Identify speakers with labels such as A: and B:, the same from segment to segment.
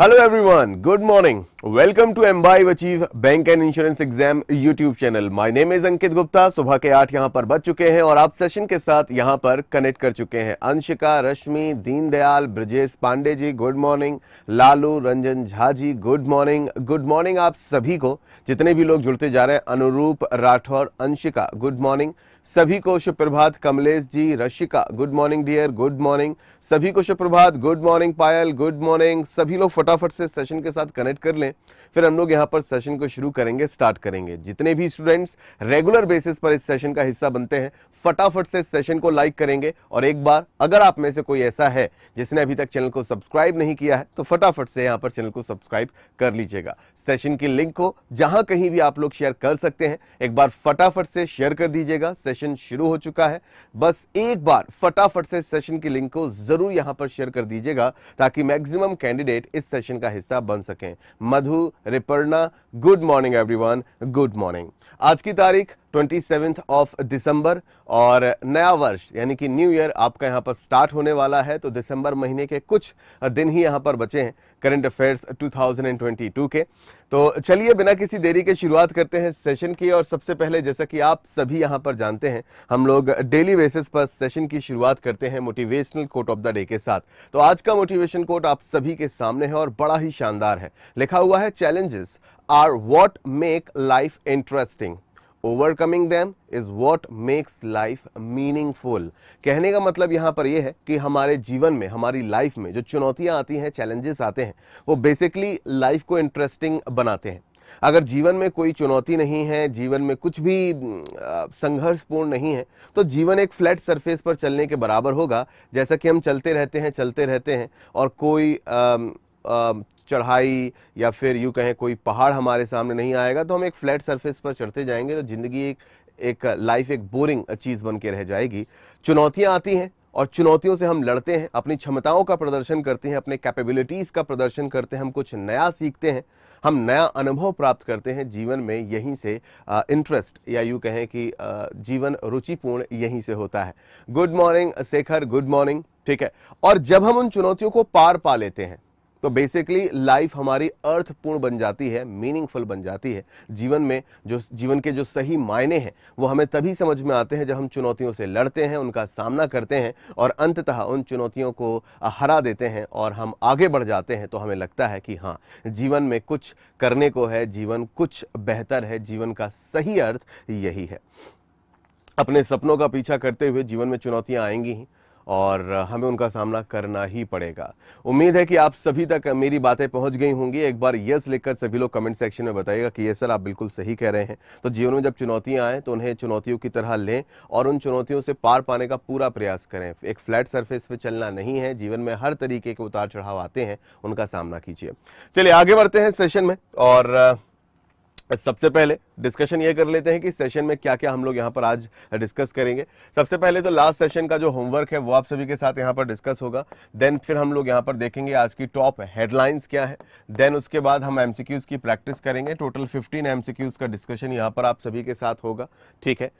A: Hello everyone, good morning welcome to M5 achieve bank and insurance exam YouTube channel my name is Ankit Gupta सुबह के आठ यहाँ पर बज चुके हैं और आप सेशन के साथ यहाँ पर कनेक्ट कर चुके हैं Anshika Rashmi Deendayal Brajesh Pandey ji good morning Lalu Ranjan Jha ji good morning good morning आप सभी को जितने भी लोग जुड़ते जा रहे हैं अनुरूप राठौर अंशिका गुड मॉर्निंग सभी को सुप्रभात Kamlesh ji Rashika good morning dear good morning सभी को सुप्रभात good morning Payal good morning सभी लोग फटाफट से सेशन के साथ कनेक्ट कर लें फिर हम लोग यहाँ पर सेशन को शुरू करेंगे स्टार्ट करेंगे जितने भी स्टूडेंट्स रेगुलर बेसिस पर इस सेशन का हिस्सा बनते हैं फटाफट से सेशन को लाइक करेंगे और एक बार अगर आप में से कोई ऐसा है जिसने अभी तक चैनल को सब्सक्राइब नहीं किया है तो फटाफट से यहाँ पर चैनल को सब्सक्राइब कर लीजिएगा सेशन की लिंक को जहाँ कहीं भी आप लोग शेयर कर सकते हैं एक बार फटाफट से शेयर कर दीजिएगा सेशन शुरू हो चुका है बस एक बार फटाफट से सेशन की लिंक को जरूर यहाँ पर शेयर कर दीजिएगा ताकि मैक्सिमम कैंडिडेट इस सेशन का हिस्सा बन सकें Madhu Riparna good morning everyone good morning आज की तारीख ट्वेंटी ऑफ दिसंबर और नया वर्ष यानी कि न्यू ईयर आपका यहाँ पर स्टार्ट होने वाला है तो दिसंबर महीने के कुछ दिन ही यहाँ पर बचे हैं करंट अफेयर्स 2022 के तो चलिए बिना किसी देरी के शुरुआत करते हैं सेशन की और सबसे पहले जैसा कि आप सभी यहाँ पर जानते हैं हम लोग डेली बेसिस पर सेशन की शुरुआत करते हैं motivational quote of the day के साथ तो आज का मोटिवेशन कोट आप सभी के सामने है और बड़ा ही शानदार है लिखा हुआ है challenges are what make life interesting overcoming them is what makes life meaningful कहने का मतलब यहाँ पर यह है कि हमारे जीवन में हमारी लाइफ में जो चुनौतियाँ आती हैं चैलेंजेस आते हैं वो बेसिकली लाइफ को इंटरेस्टिंग बनाते हैं अगर जीवन में कोई चुनौती नहीं है जीवन में कुछ भी संघर्षपूर्ण नहीं है तो जीवन एक फ्लैट सरफेस पर चलने के बराबर होगा जैसा कि हम चलते रहते हैं चलते रहते हैं और कोई आ, आ, चढ़ाई या फिर यूँ कहें कोई पहाड़ हमारे सामने नहीं आएगा तो हम एक फ्लैट सरफेस पर चढ़ते जाएंगे तो ज़िंदगी एक एक लाइफ एक बोरिंग चीज़ बन के रह जाएगी चुनौतियाँ आती हैं और चुनौतियों से हम लड़ते हैं अपनी क्षमताओं का प्रदर्शन करते हैं अपने कैपेबिलिटीज़ का प्रदर्शन करते हैं हम कुछ नया सीखते हैं हम नया अनुभव प्राप्त करते हैं जीवन में यहीं से इंटरेस्ट या यूँ कहें कि आ, जीवन रुचिपूर्ण यहीं से होता है good morning Shekhar good morning ठीक है और जब हम उन चुनौतियों को पार पा लेते हैं तो बेसिकली लाइफ हमारी अर्थपूर्ण बन जाती है मीनिंगफुल बन जाती है जीवन में जो जीवन के जो सही मायने हैं वो हमें तभी समझ में आते हैं जब हम चुनौतियों से लड़ते हैं उनका सामना करते हैं और अंततः उन चुनौतियों को हरा देते हैं और हम आगे बढ़ जाते हैं तो हमें लगता है कि हाँ जीवन में कुछ करने को है जीवन कुछ बेहतर है जीवन का सही अर्थ यही है अपने सपनों का पीछा करते हुए जीवन में चुनौतियाँ आएंगी ही और हमें उनका सामना करना ही पड़ेगा उम्मीद है कि आप सभी तक मेरी बातें पहुंच गई होंगी एक बार यस लिखकर सभी लोग कमेंट सेक्शन में बताइएगा कि ये सर आप बिल्कुल सही कह रहे हैं तो जीवन में जब चुनौतियां आए तो उन्हें चुनौतियों की तरह लें और उन चुनौतियों से पार पाने का पूरा प्रयास करें एक फ्लैट सर्फेस पर चलना नहीं है जीवन में हर तरीके के उतार चढ़ाव आते हैं उनका सामना कीजिए चलिए आगे बढ़ते हैं सेशन में और सबसे पहले डिस्कशन ये कर लेते हैं कि सेशन में क्या क्या हम लोग यहाँ पर आज डिस्कस करेंगे सबसे पहले तो लास्ट सेशन का जो होमवर्क है वो आप सभी के साथ यहाँ पर डिस्कस होगा देन फिर हम लोग यहाँ पर देखेंगे आज की टॉप हेडलाइंस क्या है देन उसके बाद हम एम की प्रैक्टिस करेंगे टोटल फिफ्टीन एम का डिस्कशन यहाँ पर आप सभी के साथ होगा ठीक है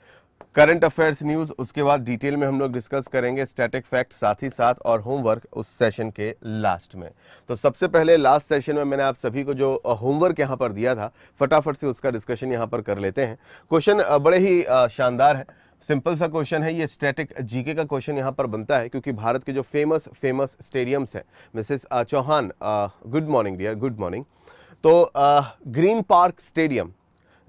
A: करंट अफेयर्स न्यूज़ उसके बाद डिटेल में हम लोग डिस्कस करेंगे स्टैटिक फैक्ट साथ ही साथ और होमवर्क उस सेशन के लास्ट में तो सबसे पहले लास्ट सेशन में मैंने आप सभी को जो होमवर्क यहाँ पर दिया था फटाफट से उसका डिस्कशन यहाँ पर कर लेते हैं क्वेश्चन बड़े ही शानदार है सिंपल सा क्वेश्चन है ये स्टैटिक जीके का क्वेश्चन यहाँ पर बनता है क्योंकि भारत के जो फेमस फेमस स्टेडियम्स हैं Mrs Chauhan good morning dear good morning तो Green Park stadium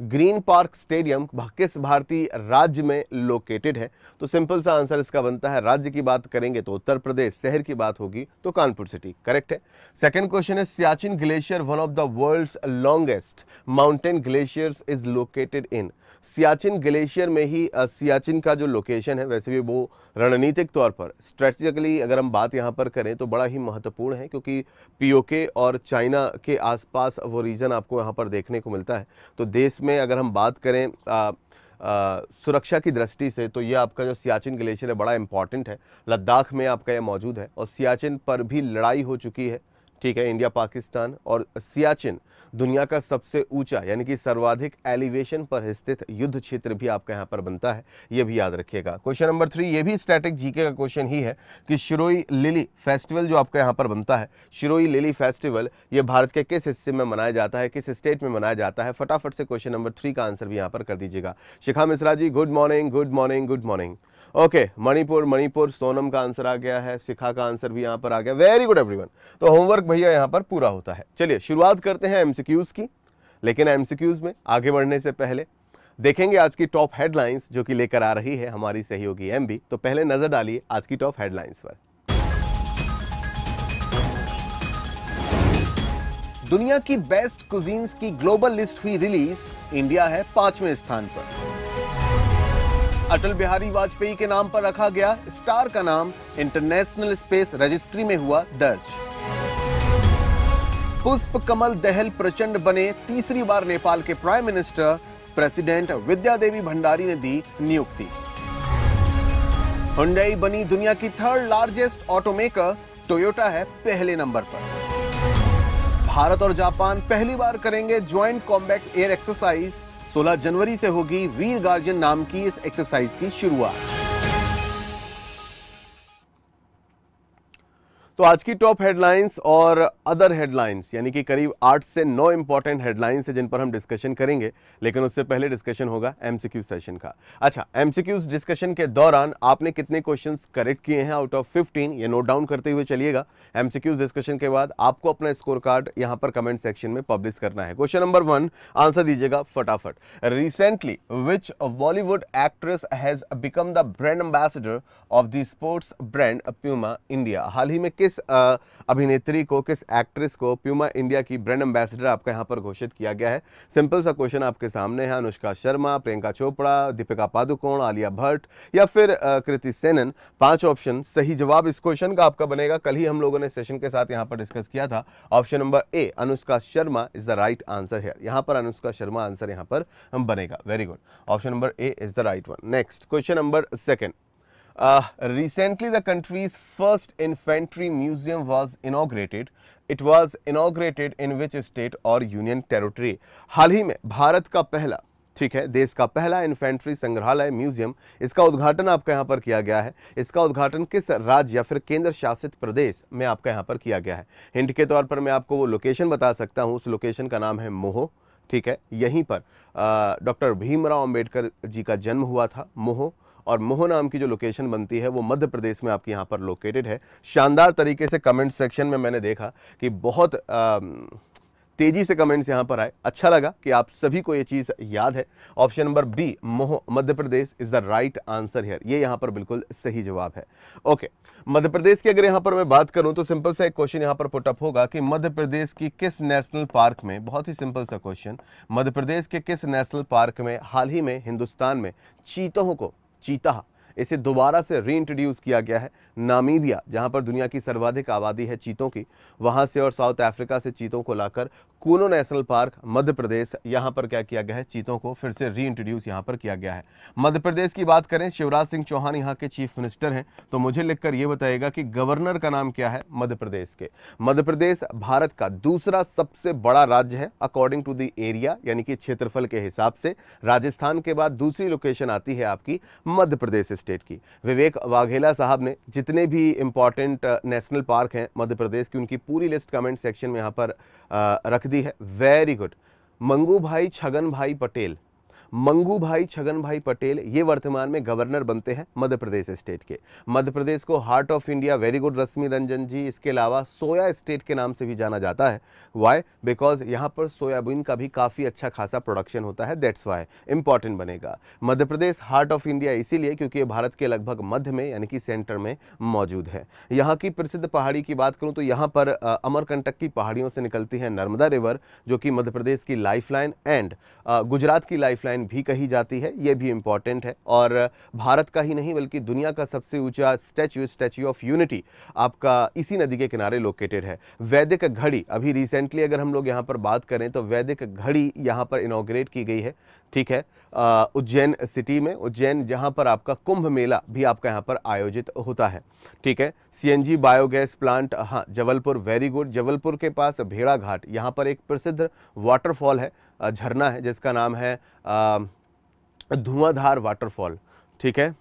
A: Green Park stadium किस भारतीय राज्य में लोकेटेड है तो सिंपल सा आंसर इसका बनता है राज्य की बात करेंगे तो उत्तर प्रदेश शहर की बात होगी तो कानपुर सिटी करेक्ट है सेकंड क्वेश्चन है Siachen glacier one of the world's longest mountain glaciers is located in Siachen glacier में ही सियाचिन का जो लोकेशन है वैसे भी वो रणनीतिक तौर पर स्ट्रेटिकली अगर हम बात यहाँ पर करें तो बड़ा ही महत्वपूर्ण है क्योंकि पीओके और चाइना के आसपास वो रीजन आपको यहाँ पर देखने को मिलता है तो देश में अगर हम बात करें आ, आ, सुरक्षा की दृष्टि से तो ये आपका जो सियाचिन ग्लेशियर है बड़ा इंपॉर्टेंट है लद्दाख में आपका यह मौजूद है और सियाचिन पर भी लड़ाई हो चुकी है ठीक है इंडिया पाकिस्तान और सियाचिन दुनिया का सबसे ऊंचा यानी कि सर्वाधिक एलिवेशन पर स्थित युद्ध क्षेत्र भी आपका यहाँ पर बनता है ये भी याद रखिएगा क्वेश्चन नंबर थ्री ये भी स्टैटिक जीके का क्वेश्चन ही है कि शिरोई लिली फेस्टिवल जो आपका यहाँ पर बनता है शिरोई लिली फेस्टिवल ये भारत के किस हिस्से में मनाया जाता है किस स्टेट में मनाया जाता है फटाफट से क्वेश्चन नंबर थ्री का आंसर भी यहाँ पर कर दीजिएगा Shikha Mishra ji good morning good morning good morning okay Manipur Manipur Sonam का आंसर आ गया है शिखा का आंसर भी यहां पर आ गया वेरी गुड एवरीवन तो होमवर्क भैया यहां पर पूरा होता है चलिए शुरुआत करते हैं एमसीक्यूज की लेकिन एमसीक्यूज में आगे बढ़ने से पहले देखेंगे आज की टॉप हेडलाइंस जो कि लेकर आ रही है हमारी सहयोगी एम तो पहले नजर डालिए आज की टॉप हेडलाइंस पर दुनिया की बेस्ट कुजीन्स की ग्लोबल लिस्ट हुई रिलीज इंडिया है पांचवें स्थान पर अटल बिहारी वाजपेयी के नाम पर रखा गया स्टार का नाम इंटरनेशनल स्पेस रजिस्ट्री में हुआ दर्ज पुष्प कमल दहल प्रचंड बने तीसरी बार नेपाल के prime minister president Vidya Devi Bhandari ने दी नियुक्ति हुंडई बनी दुनिया की थर्ड लार्जेस्ट ऑटोमेकर टोयोटा है पहले नंबर पर भारत और जापान पहली बार करेंगे ज्वाइंट कॉम्बैक्ट एयर एक्सरसाइज 16 जनवरी से होगी वीर गार्जियन नाम की इस एक्सरसाइज की शुरुआत तो आज की टॉप हेडलाइंस और अदर हेडलाइंस यानी कि करीब आठ से नौ इंपॉर्टेंट हेडलाइंस है जिन पर हम डिस्कशन करेंगे लेकिन उससे पहले डिस्कशन होगा एमसीक्यू सेशन का अच्छा एमसीक्यू डिस्कशन के दौरान आपने कितने क्वेश्चंस करेक्ट किए हैं आउट ऑफ 15 ये नोट डाउन करते हुए चलिएगा एमसीक्यू डिस्कशन के बाद आपको अपना स्कोर कार्ड यहाँ पर कमेंट सेक्शन में पब्लिश करना है क्वेश्चन नंबर वन आंसर दीजिएगा फटाफट recently which Bollywood actress has become the brand ambassador of the sports brand Puma India हाल ही में किस किस अभिनेत्री को किस एक्ट्रेस को प्यूमा इंडिया की ब्रांड एम्बेसडर आपका यहाँ पर घोषित किया गया है सिंपल सा क्वेश्चन आपके सामने है अनुष्का शर्मा प्रियंका चोपड़ा दीपिका पादुकोण आलिया भट्ट या फिर कृति सेनन पांच ऑप्शन सही जवाब इस क्वेश्चन का आपका बनेगा कल ही हम लोगों ने सेशन के साथ यहाँ पर डिस्कस किया था option number A Anushka Sharma is the right answer है यहाँ पर अनुष्का शर्मा आंसर यहाँ पर बनेगा very good option number A is the right one next question number second Uh, recently, the country's first infantry museum was inaugurated. It was inaugurated in which state or union territory? हाल ही में भारत का पहला ठीक है देश का पहला इन्फेंट्री संग्रहालय म्यूजियम इसका उद्घाटन आपका यहाँ पर किया गया है इसका उद्घाटन किस राज्य या फिर केंद्र शासित प्रदेश में आपका यहाँ पर किया गया है हिंट के तौर पर मैं आपको वो लोकेशन बता सकता हूँ उस लोकेशन का नाम है मोहो ठीक है यहीं पर डॉक्टर भीमराव अंबेडकर जी का जन्म हुआ था मोहो और मोह नाम की जो लोकेशन बनती है वो मध्य प्रदेश में आपके यहाँ पर लोकेटेड है शानदार तरीके से कमेंट सेक्शन में मैंने देखा कि बहुत आ, तेज़ी से कमेंट्स यहाँ पर आए अच्छा लगा कि आप सभी को ये चीज़ याद है ऑप्शन नंबर बी मोह Madhya Pradesh is the right answer here ये यहाँ पर बिल्कुल सही जवाब है ओके मध्य प्रदेश की अगर यहाँ पर मैं बात करूँ तो सिंपल सा एक क्वेश्चन यहाँ पर पुटअप होगा कि मध्य प्रदेश की किस नेशनल पार्क में बहुत ही सिंपल सा क्वेश्चन मध्य प्रदेश के किस नेशनल पार्क में हाल ही में हिंदुस्तान में चीतों को चीता इसे दोबारा से री इंट्रोड्यूस किया गया है नामीबिया जहां पर दुनिया की सर्वाधिक आबादी है चीतों की वहां से और साउथ अफ्रीका से चीतों को लाकर कूनो नेशनल पार्क मध्य प्रदेश यहां पर क्या किया गया है चीतों को फिर से री इंट्रोड्यूस पर किया गया है मध्य प्रदेश की बात करें शिवराज सिंह चौहान यहाँ के चीफ मिनिस्टर हैं तो मुझे लिखकर यह बताएगा कि गवर्नर का नाम क्या है मध्य प्रदेश के मध्य प्रदेश भारत का दूसरा सबसे बड़ा राज्य है अकॉर्डिंग टू द एरिया यानी कि क्षेत्रफल के हिसाब से राजस्थान के बाद दूसरी लोकेशन आती है आपकी मध्य प्रदेश स्टेट की विवेक वाघेला साहब ने जितने भी इम्पॉर्टेंट नेशनल पार्क हैं मध्य प्रदेश की उनकी पूरी लिस्ट कमेंट सेक्शन में यहाँ पर uh, रख दी है वेरी गुड मंगू भाई छगन भाई पटेल मंगू भाई छगन भाई पटेल ये वर्तमान में गवर्नर बनते हैं मध्य प्रदेश स्टेट के मध्य प्रदेश को heart of India very good Rashmi Ranjan ji इसके अलावा सोया स्टेट के नाम से भी जाना जाता है वाई बिकॉज यहाँ पर सोयाबीन का भी काफ़ी अच्छा खासा प्रोडक्शन होता है दैट्स वाई इंपॉर्टेंट बनेगा Madhya Pradesh heart of India इसीलिए क्योंकि ये भारत के लगभग मध्य में यानी कि सेंटर में मौजूद है यहाँ की प्रसिद्ध पहाड़ी की बात करूँ तो यहाँ पर अमरकंटक की पहाड़ियों से निकलती है नर्मदा रिवर जो कि मध्य प्रदेश की लाइफ एंड गुजरात की लाइफ लाइन भी कही जाती है ये भी इम्पॉर्टेंट है और भारत का ही नहीं बल्कि दुनिया का सबसे ऊंचा स्टैच्यू स्टैच्यू ऑफ यूनिटी आपका इसी नदी के किनारे लोकेटेड है वैदिक घड़ी अभी रिसेंटली अगर हम लोग यहाँ पर बात करें तो वैदिक घड़ी यहाँ पर इनाग्रेट की गई है ठीक है उज्जैन सिटी में उज्जैन जहां पर आपका कुंभ मेला भी आपका यहां पर आयोजित होता है ठीक है सीएनजी बायोगैस प्लांट हाँ जबलपुर वेरी गुड जबलपुर के पास भेड़ा घाट यहाँ पर एक प्रसिद्ध वाटरफॉल है झरना है जिसका नाम है धुआंधार वाटरफॉल ठीक है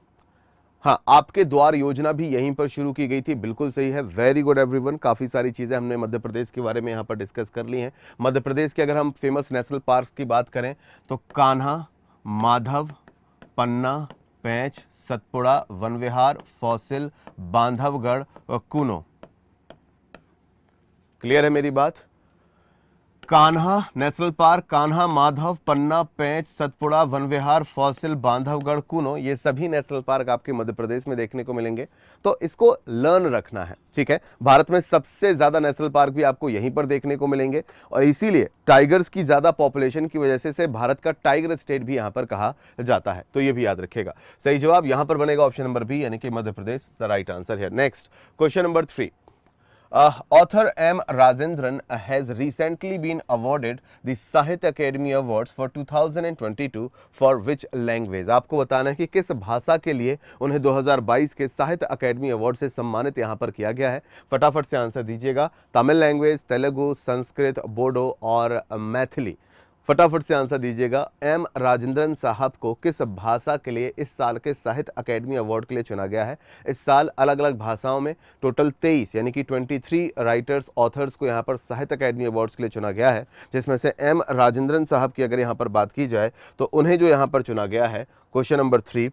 A: हाँ आपके द्वार योजना भी यहीं पर शुरू की गई थी बिल्कुल सही है वेरी गुड एवरीवन काफ़ी सारी चीज़ें हमने मध्य प्रदेश के बारे में यहाँ पर डिस्कस कर ली हैं मध्य प्रदेश के अगर हम फेमस नेशनल पार्क की बात करें तो कान्हा माधव पन्ना पैंच सतपुड़ा वनविहार फौसिल बांधवगढ़ और कूनो क्लियर है मेरी बात Kanha national park Kanha Madhav Panna Pench Satpura Van Vihar fossil Bandhavgarh Kuno ये सभी नेशनल पार्क आपके मध्य प्रदेश में देखने को मिलेंगे तो इसको लर्न रखना है ठीक है भारत में सबसे ज़्यादा नेशनल पार्क भी आपको यहीं पर देखने को मिलेंगे और इसीलिए टाइगर्स की ज़्यादा पॉपुलेशन की वजह से, से भारत का टाइगर स्टेट भी यहां पर कहा जाता है तो ये भी याद रखेगा सही जवाब यहां पर बनेगा ऑप्शन नंबर बी यानी कि Madhya Pradesh the right answer है next question number three Uh, author M. Rajendran has recently been awarded the Sahitya Academy Awards for 2022 for which language? आपको बताना है कि किस भाषा के लिए उन्हें 2022 के साहित्य अकेडमी अवार्ड से सम्मानित यहाँ पर किया गया है फटाफट से आंसर दीजिएगा तमिल लैंग्वेज तेलुगु संस्कृत बोडो और मैथिली फटाफट से आंसर दीजिएगा एम राजेंद्रन साहब को किस भाषा के लिए इस साल के साहित्य अकेडमी अवार्ड के लिए चुना गया है इस साल अलग अलग भाषाओं में टोटल तेईस यानी कि ट्वेंटी थ्री राइटर्स ऑथर्स को यहाँ पर साहित्य अकेडमी अवार्ड्स के लिए चुना गया है जिसमें से एम राजेंद्रन साहब की अगर यहाँ पर बात की जाए तो उन्हें जो यहाँ पर चुना गया है question number three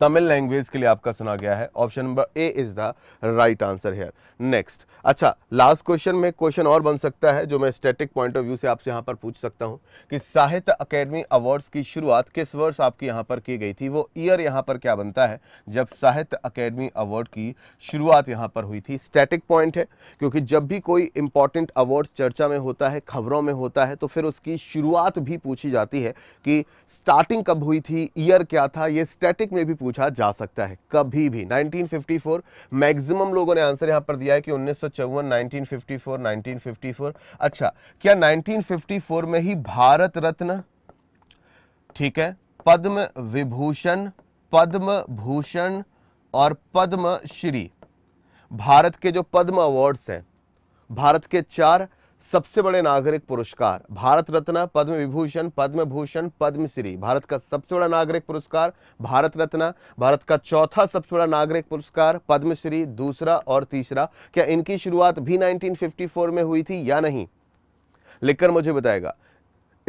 A: Tamil language के लिए आपका सुना गया है option number A is the right answer here next अच्छा लास्ट क्वेश्चन में क्वेश्चन और बन सकता है जो मैं स्टैटिक पॉइंट ऑफ व्यू से आपसे यहां पर पूछ सकता हूं कि साहित्य अकेडमी अवार्ड्स की शुरुआत किस वर्ष आपकी यहां पर की गई थी वो ईयर यहाँ पर क्या बनता है जब साहित्य अकेडमी अवार्ड की शुरुआत यहां पर हुई थी स्टैटिक पॉइंट है क्योंकि जब भी कोई इंपॉर्टेंट अवार्ड चर्चा में होता है खबरों में होता है तो फिर उसकी शुरुआत भी पूछी जाती है कि स्टार्टिंग कब हुई थी ईयर क्या था ये स्टैटिक में भी पूछा जा सकता है कभी भी 1954 मैक्सिमम लोगों ने आंसर यहां पर दिया है कि उन्नीस 1954 1954 अच्छा क्या 1954 में ही भारत रत्न ठीक है पद्म विभूषण पद्म भूषण और पद्म श्री भारत के जो पद्म अवार्ड्स हैं भारत के चार सबसे बड़े नागरिक पुरस्कार भारत रत्न पद्म विभूषण पद्म भूषण पद्मश्री भारत का सबसे बड़ा नागरिक पुरस्कार भारत रत्न भारत का चौथा सबसे बड़ा नागरिक पुरस्कार पद्मश्री दूसरा और तीसरा क्या इनकी शुरुआत भी 1954 में हुई थी या नहीं लिखकर मुझे बताएगा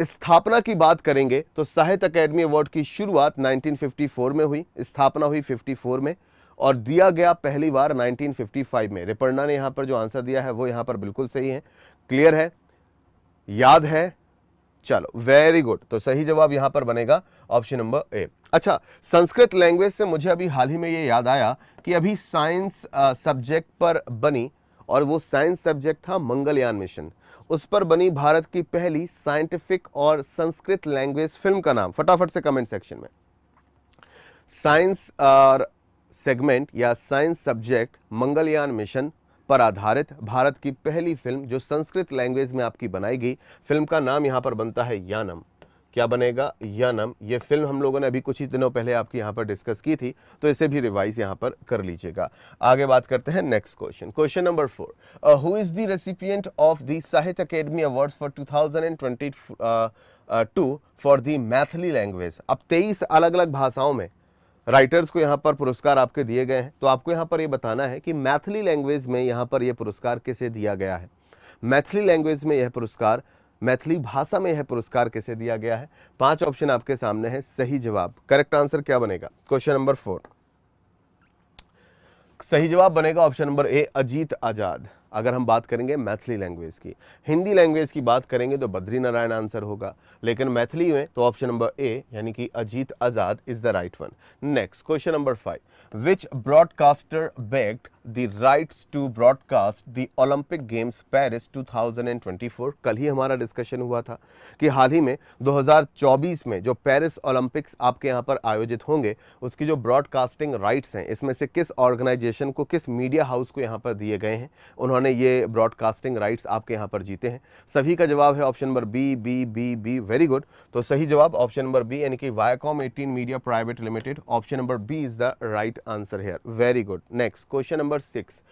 A: स्थापना की बात करेंगे तो साहित्य अकेडमी अवार्ड की शुरुआत नाइनटीन में हुई स्थापना हुई फिफ्टी में और दिया गया पहली बार 1955 में रिपर्णा ने यहां पर जो आंसर दिया है वो यहां पर बिल्कुल सही है क्लियर है याद है चलो वेरी गुड तो सही जवाब यहां पर बनेगा ऑप्शन नंबर ए अच्छा संस्कृत लैंग्वेज से मुझे अभी हाल ही में यह याद आया कि अभी साइंस सब्जेक्ट पर बनी और वो साइंस सब्जेक्ट था मंगलयान मिशन उस पर बनी भारत की पहली साइंटिफिक और संस्कृत लैंग्वेज फिल्म का नाम फटाफट से कमेंट सेक्शन में साइंस और सेगमेंट या साइंस सब्जेक्ट मंगलयान मिशन पर आधारित भारत की पहली फिल्म जो संस्कृत लैंग्वेज में आपकी बनाई गई फिल्म का नाम यहाँ पर बनता है यानम क्या बनेगा यानम ये फिल्म हम लोगों ने अभी कुछ ही दिनों पहले आपकी यहाँ पर डिस्कस की थी तो इसे भी रिवाइज यहाँ पर कर लीजिएगा आगे बात करते हैं next question question number four who is the recipient of the Sahitya academy awards for 2022 for the Maithili language अब 23 अलग अलग भाषाओं में राइटर्स को यहाँ पर पुरस्कार आपके दिए गए हैं तो आपको यहाँ पर ये यह बताना है कि मैथिली लैंग्वेज में यहाँ पर यह पुरस्कार किसे दिया गया है मैथिली लैंग्वेज में यह पुरस्कार मैथिली भाषा में यह पुरस्कार किसे दिया गया है पांच ऑप्शन आपके सामने है सही जवाब करेक्ट आंसर क्या बनेगा क्वेश्चन नंबर फोर सही जवाब बनेगा option number A Ajit Azad अगर हम बात करेंगे मैथिली लैंग्वेज की हिंदी लैंग्वेज की बात करेंगे तो बद्री नारायण आंसर होगा लेकिन मैथिली में तो ऑप्शन नंबर ए यानी कि Ajit Azad is the right one next question number five which broadcaster bagged the rights to broadcast the Olympic games Paris 2024 कल ही हमारा डिस्कशन हुआ था कि हाल ही में 2024 में जो पेरिस ओलंपिक्स आपके यहाँ पर आयोजित होंगे उसकी जो ब्रॉडकास्टिंग राइट्स हैं इसमें से किस ऑर्गेनाइजेशन को किस मीडिया हाउस को यहाँ पर दिए गए हैं उन्होंने ये ब्रॉडकास्टिंग राइट्स आपके यहाँ पर जीते हैं सभी का जवाब है option number B B B B very good तो सही जवाब ऑप्शन नंबर बी यानी कि Viacom eighteen media private limited option number B is the right answer here very good next question number number 6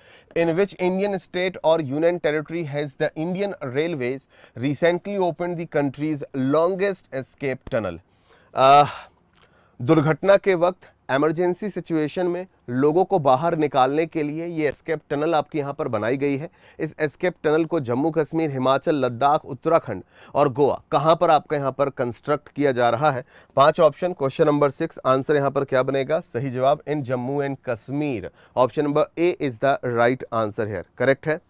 A: in which Indian state or union territory has the Indian railways recently opened the country's longest escape tunnel uh, दुर्घटना के वक्त emergency situation में लोगों को बाहर निकालने के लिए ये एस्केप टनल आपके यहाँ पर बनाई गई है इस एस्केप टनल को जम्मू कश्मीर हिमाचल लद्दाख उत्तराखंड और गोवा कहाँ पर आपका यहाँ पर कंस्ट्रक्ट किया जा रहा है पांच option question number six answer यहाँ पर क्या बनेगा सही जवाब in Jammu and Kashmir option number A is the right answer here correct है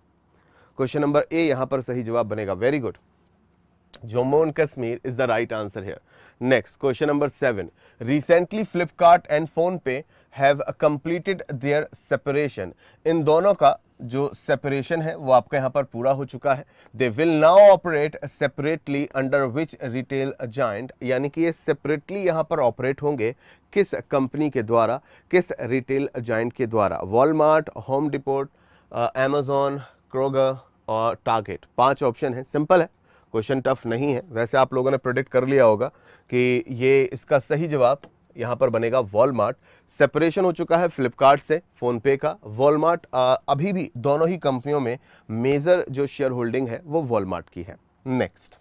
A: क्वेश्चन नंबर ए यहाँ पर सही जवाब बनेगा very good Jammu and Kashmir is the right answer answer next question number seven recently Flipkart and PhonePe have completed their separation इन दोनों का जो सेपरेशन है वो आपका यहां पर पूरा हो चुका है they will now operate separately under which retail joint यानी कि ये सेपरेटली यहाँ पर ऑपरेट होंगे किस कंपनी के द्वारा किस रिटेल जॉइंट के द्वारा Walmart Home Depot Amazon Kroger और टारगेट पांच ऑप्शन है सिंपल है क्वेश्चन टफ नहीं है वैसे आप लोगों ने प्रोडिक्ट कर लिया होगा कि ये इसका सही जवाब यहाँ पर बनेगा वॉलमार्ट सेपरेशन हो चुका है फ्लिपकार्ट से फ़ोनपे का वॉलमार्ट अभी भी दोनों ही कंपनियों में मेजर जो शेयर होल्डिंग है वो वॉलमार्ट की है next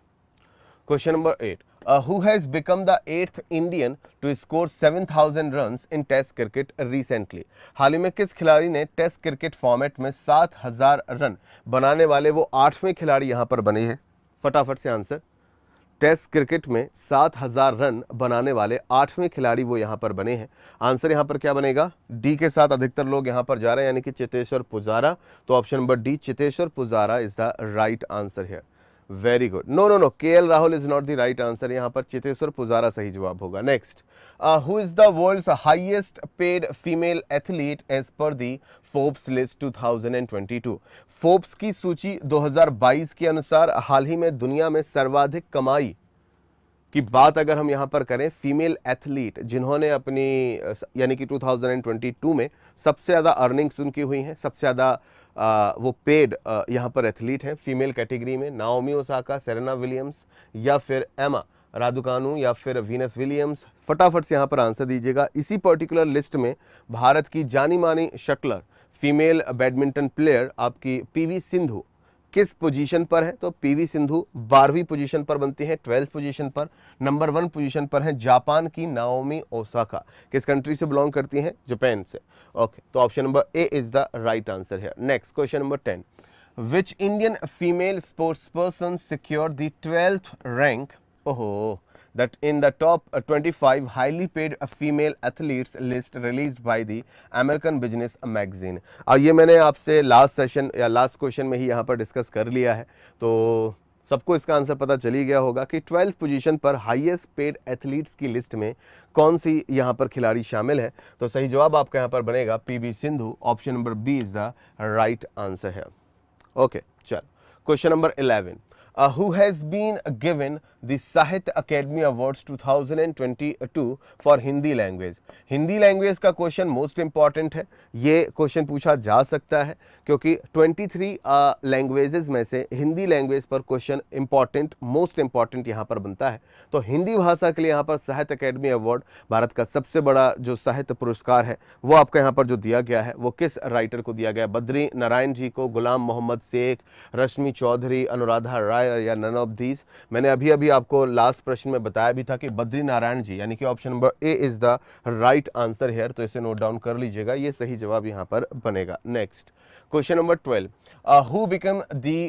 A: question number eight who has become the eighth Indian to score 7000 run in test cricket recently हाल ही में किस खिलाड़ी ने टेस्ट क्रिकेट फॉर्मेट में 7000 रन बनाने वाले वो आठवें खिलाड़ी यहाँ पर बने हैं फटाफट से आंसर टेस्ट क्रिकेट में सात हजार रन बनाने वाले आठवें खिलाड़ी वो यहाँ पर बने हैं आंसर यहाँ पर क्या बनेगा डी के साथ अधिकतर लोग यहाँ पर जा रहे हैं यानी कि चितेश्वर पुजारा तो option number D Cheteshwar Pujara is the right answer है very good no no no K L Rahul is not the right answer यहाँ पर चितेश्वर पुजारा सही जवाब होगा next who is the world's highest paid female athlete as per the Forbes list 2022 Forbes की सूची 2022 के अनुसार हाल ही में दुनिया में सर्वाधिक कमाई की बात अगर हम यहाँ पर करें फीमेल एथलीट जिन्होंने अपनी यानी कि 2022 में सबसे ज़्यादा अर्निंग्स उनकी हुई हैं सबसे ज़्यादा वो पेड यहाँ पर एथलीट हैं फीमेल कैटेगरी में नाओमी ओसाका सेरेना विलियम्स या फिर एमा राधुकानू या फिर वीनस विलियम्स फटाफट से यहाँ पर आंसर दीजिएगा इसी पर्टिकुलर लिस्ट में भारत की जानी मानी शटलर फीमेल बैडमिंटन प्लेयर आपकी पीवी सिंधु किस पोजीशन पर है तो पीवी सिंधु बारहवीं पोजीशन पर बनती हैं ट्वेल्थ पोजीशन पर नंबर वन पोजीशन पर हैं जापान की नाओमी ओसाका किस कंट्री से बिलोंग करती हैं जापान से ओके तो option number A is the right answer है next question number ten which Indian female sports person secure the twelfth rank ओहो that in the top 25 uh, highly paid uh, female athletes list released by the American Business Magazine. और ये मैंने आपसे last session या last question में ही यहाँ पर डिस्कस कर लिया है तो सबको इसका आंसर पता चली गया होगा कि ट्वेल्थ पोजीशन पर हाईएस्ट पेड एथलीट्स की लिस्ट में कौन सी यहाँ पर खिलाड़ी शामिल है तो सही जवाब आपका यहाँ पर बनेगा PV Sindhu option number B is the right answer है ओके चल question number eleven uh, who has been given the Sahitya Academy Awards 2022 for Hindi language. Hindi language का question most important है ये question पूछा जा सकता है क्योंकि 23 uh, languages में से Hindi language पर question important most important यहाँ पर बनता है तो हिंदी भाषा के लिए यहाँ पर साहित्य अकेडमी अवार्ड भारत का सबसे बड़ा जो साहित्य पुरस्कार है वो आपका यहाँ पर जो दिया गया है वो किस राइटर को दिया गया बद्री नारायण जी को गुलाम मोहम्मद शेख रश्मि चौधरी अनुराधा राय है या नन ऑफ दीज मैंने अभी अभी आपको लास्ट प्रश्न में बताया भी था कि बद्रीनारायण जी यानी कि option number A is the right answer here तो इसे नोट डाउन कर लीजिएगा ये सही जवाब यहाँ पर बनेगा next question number twelve who become the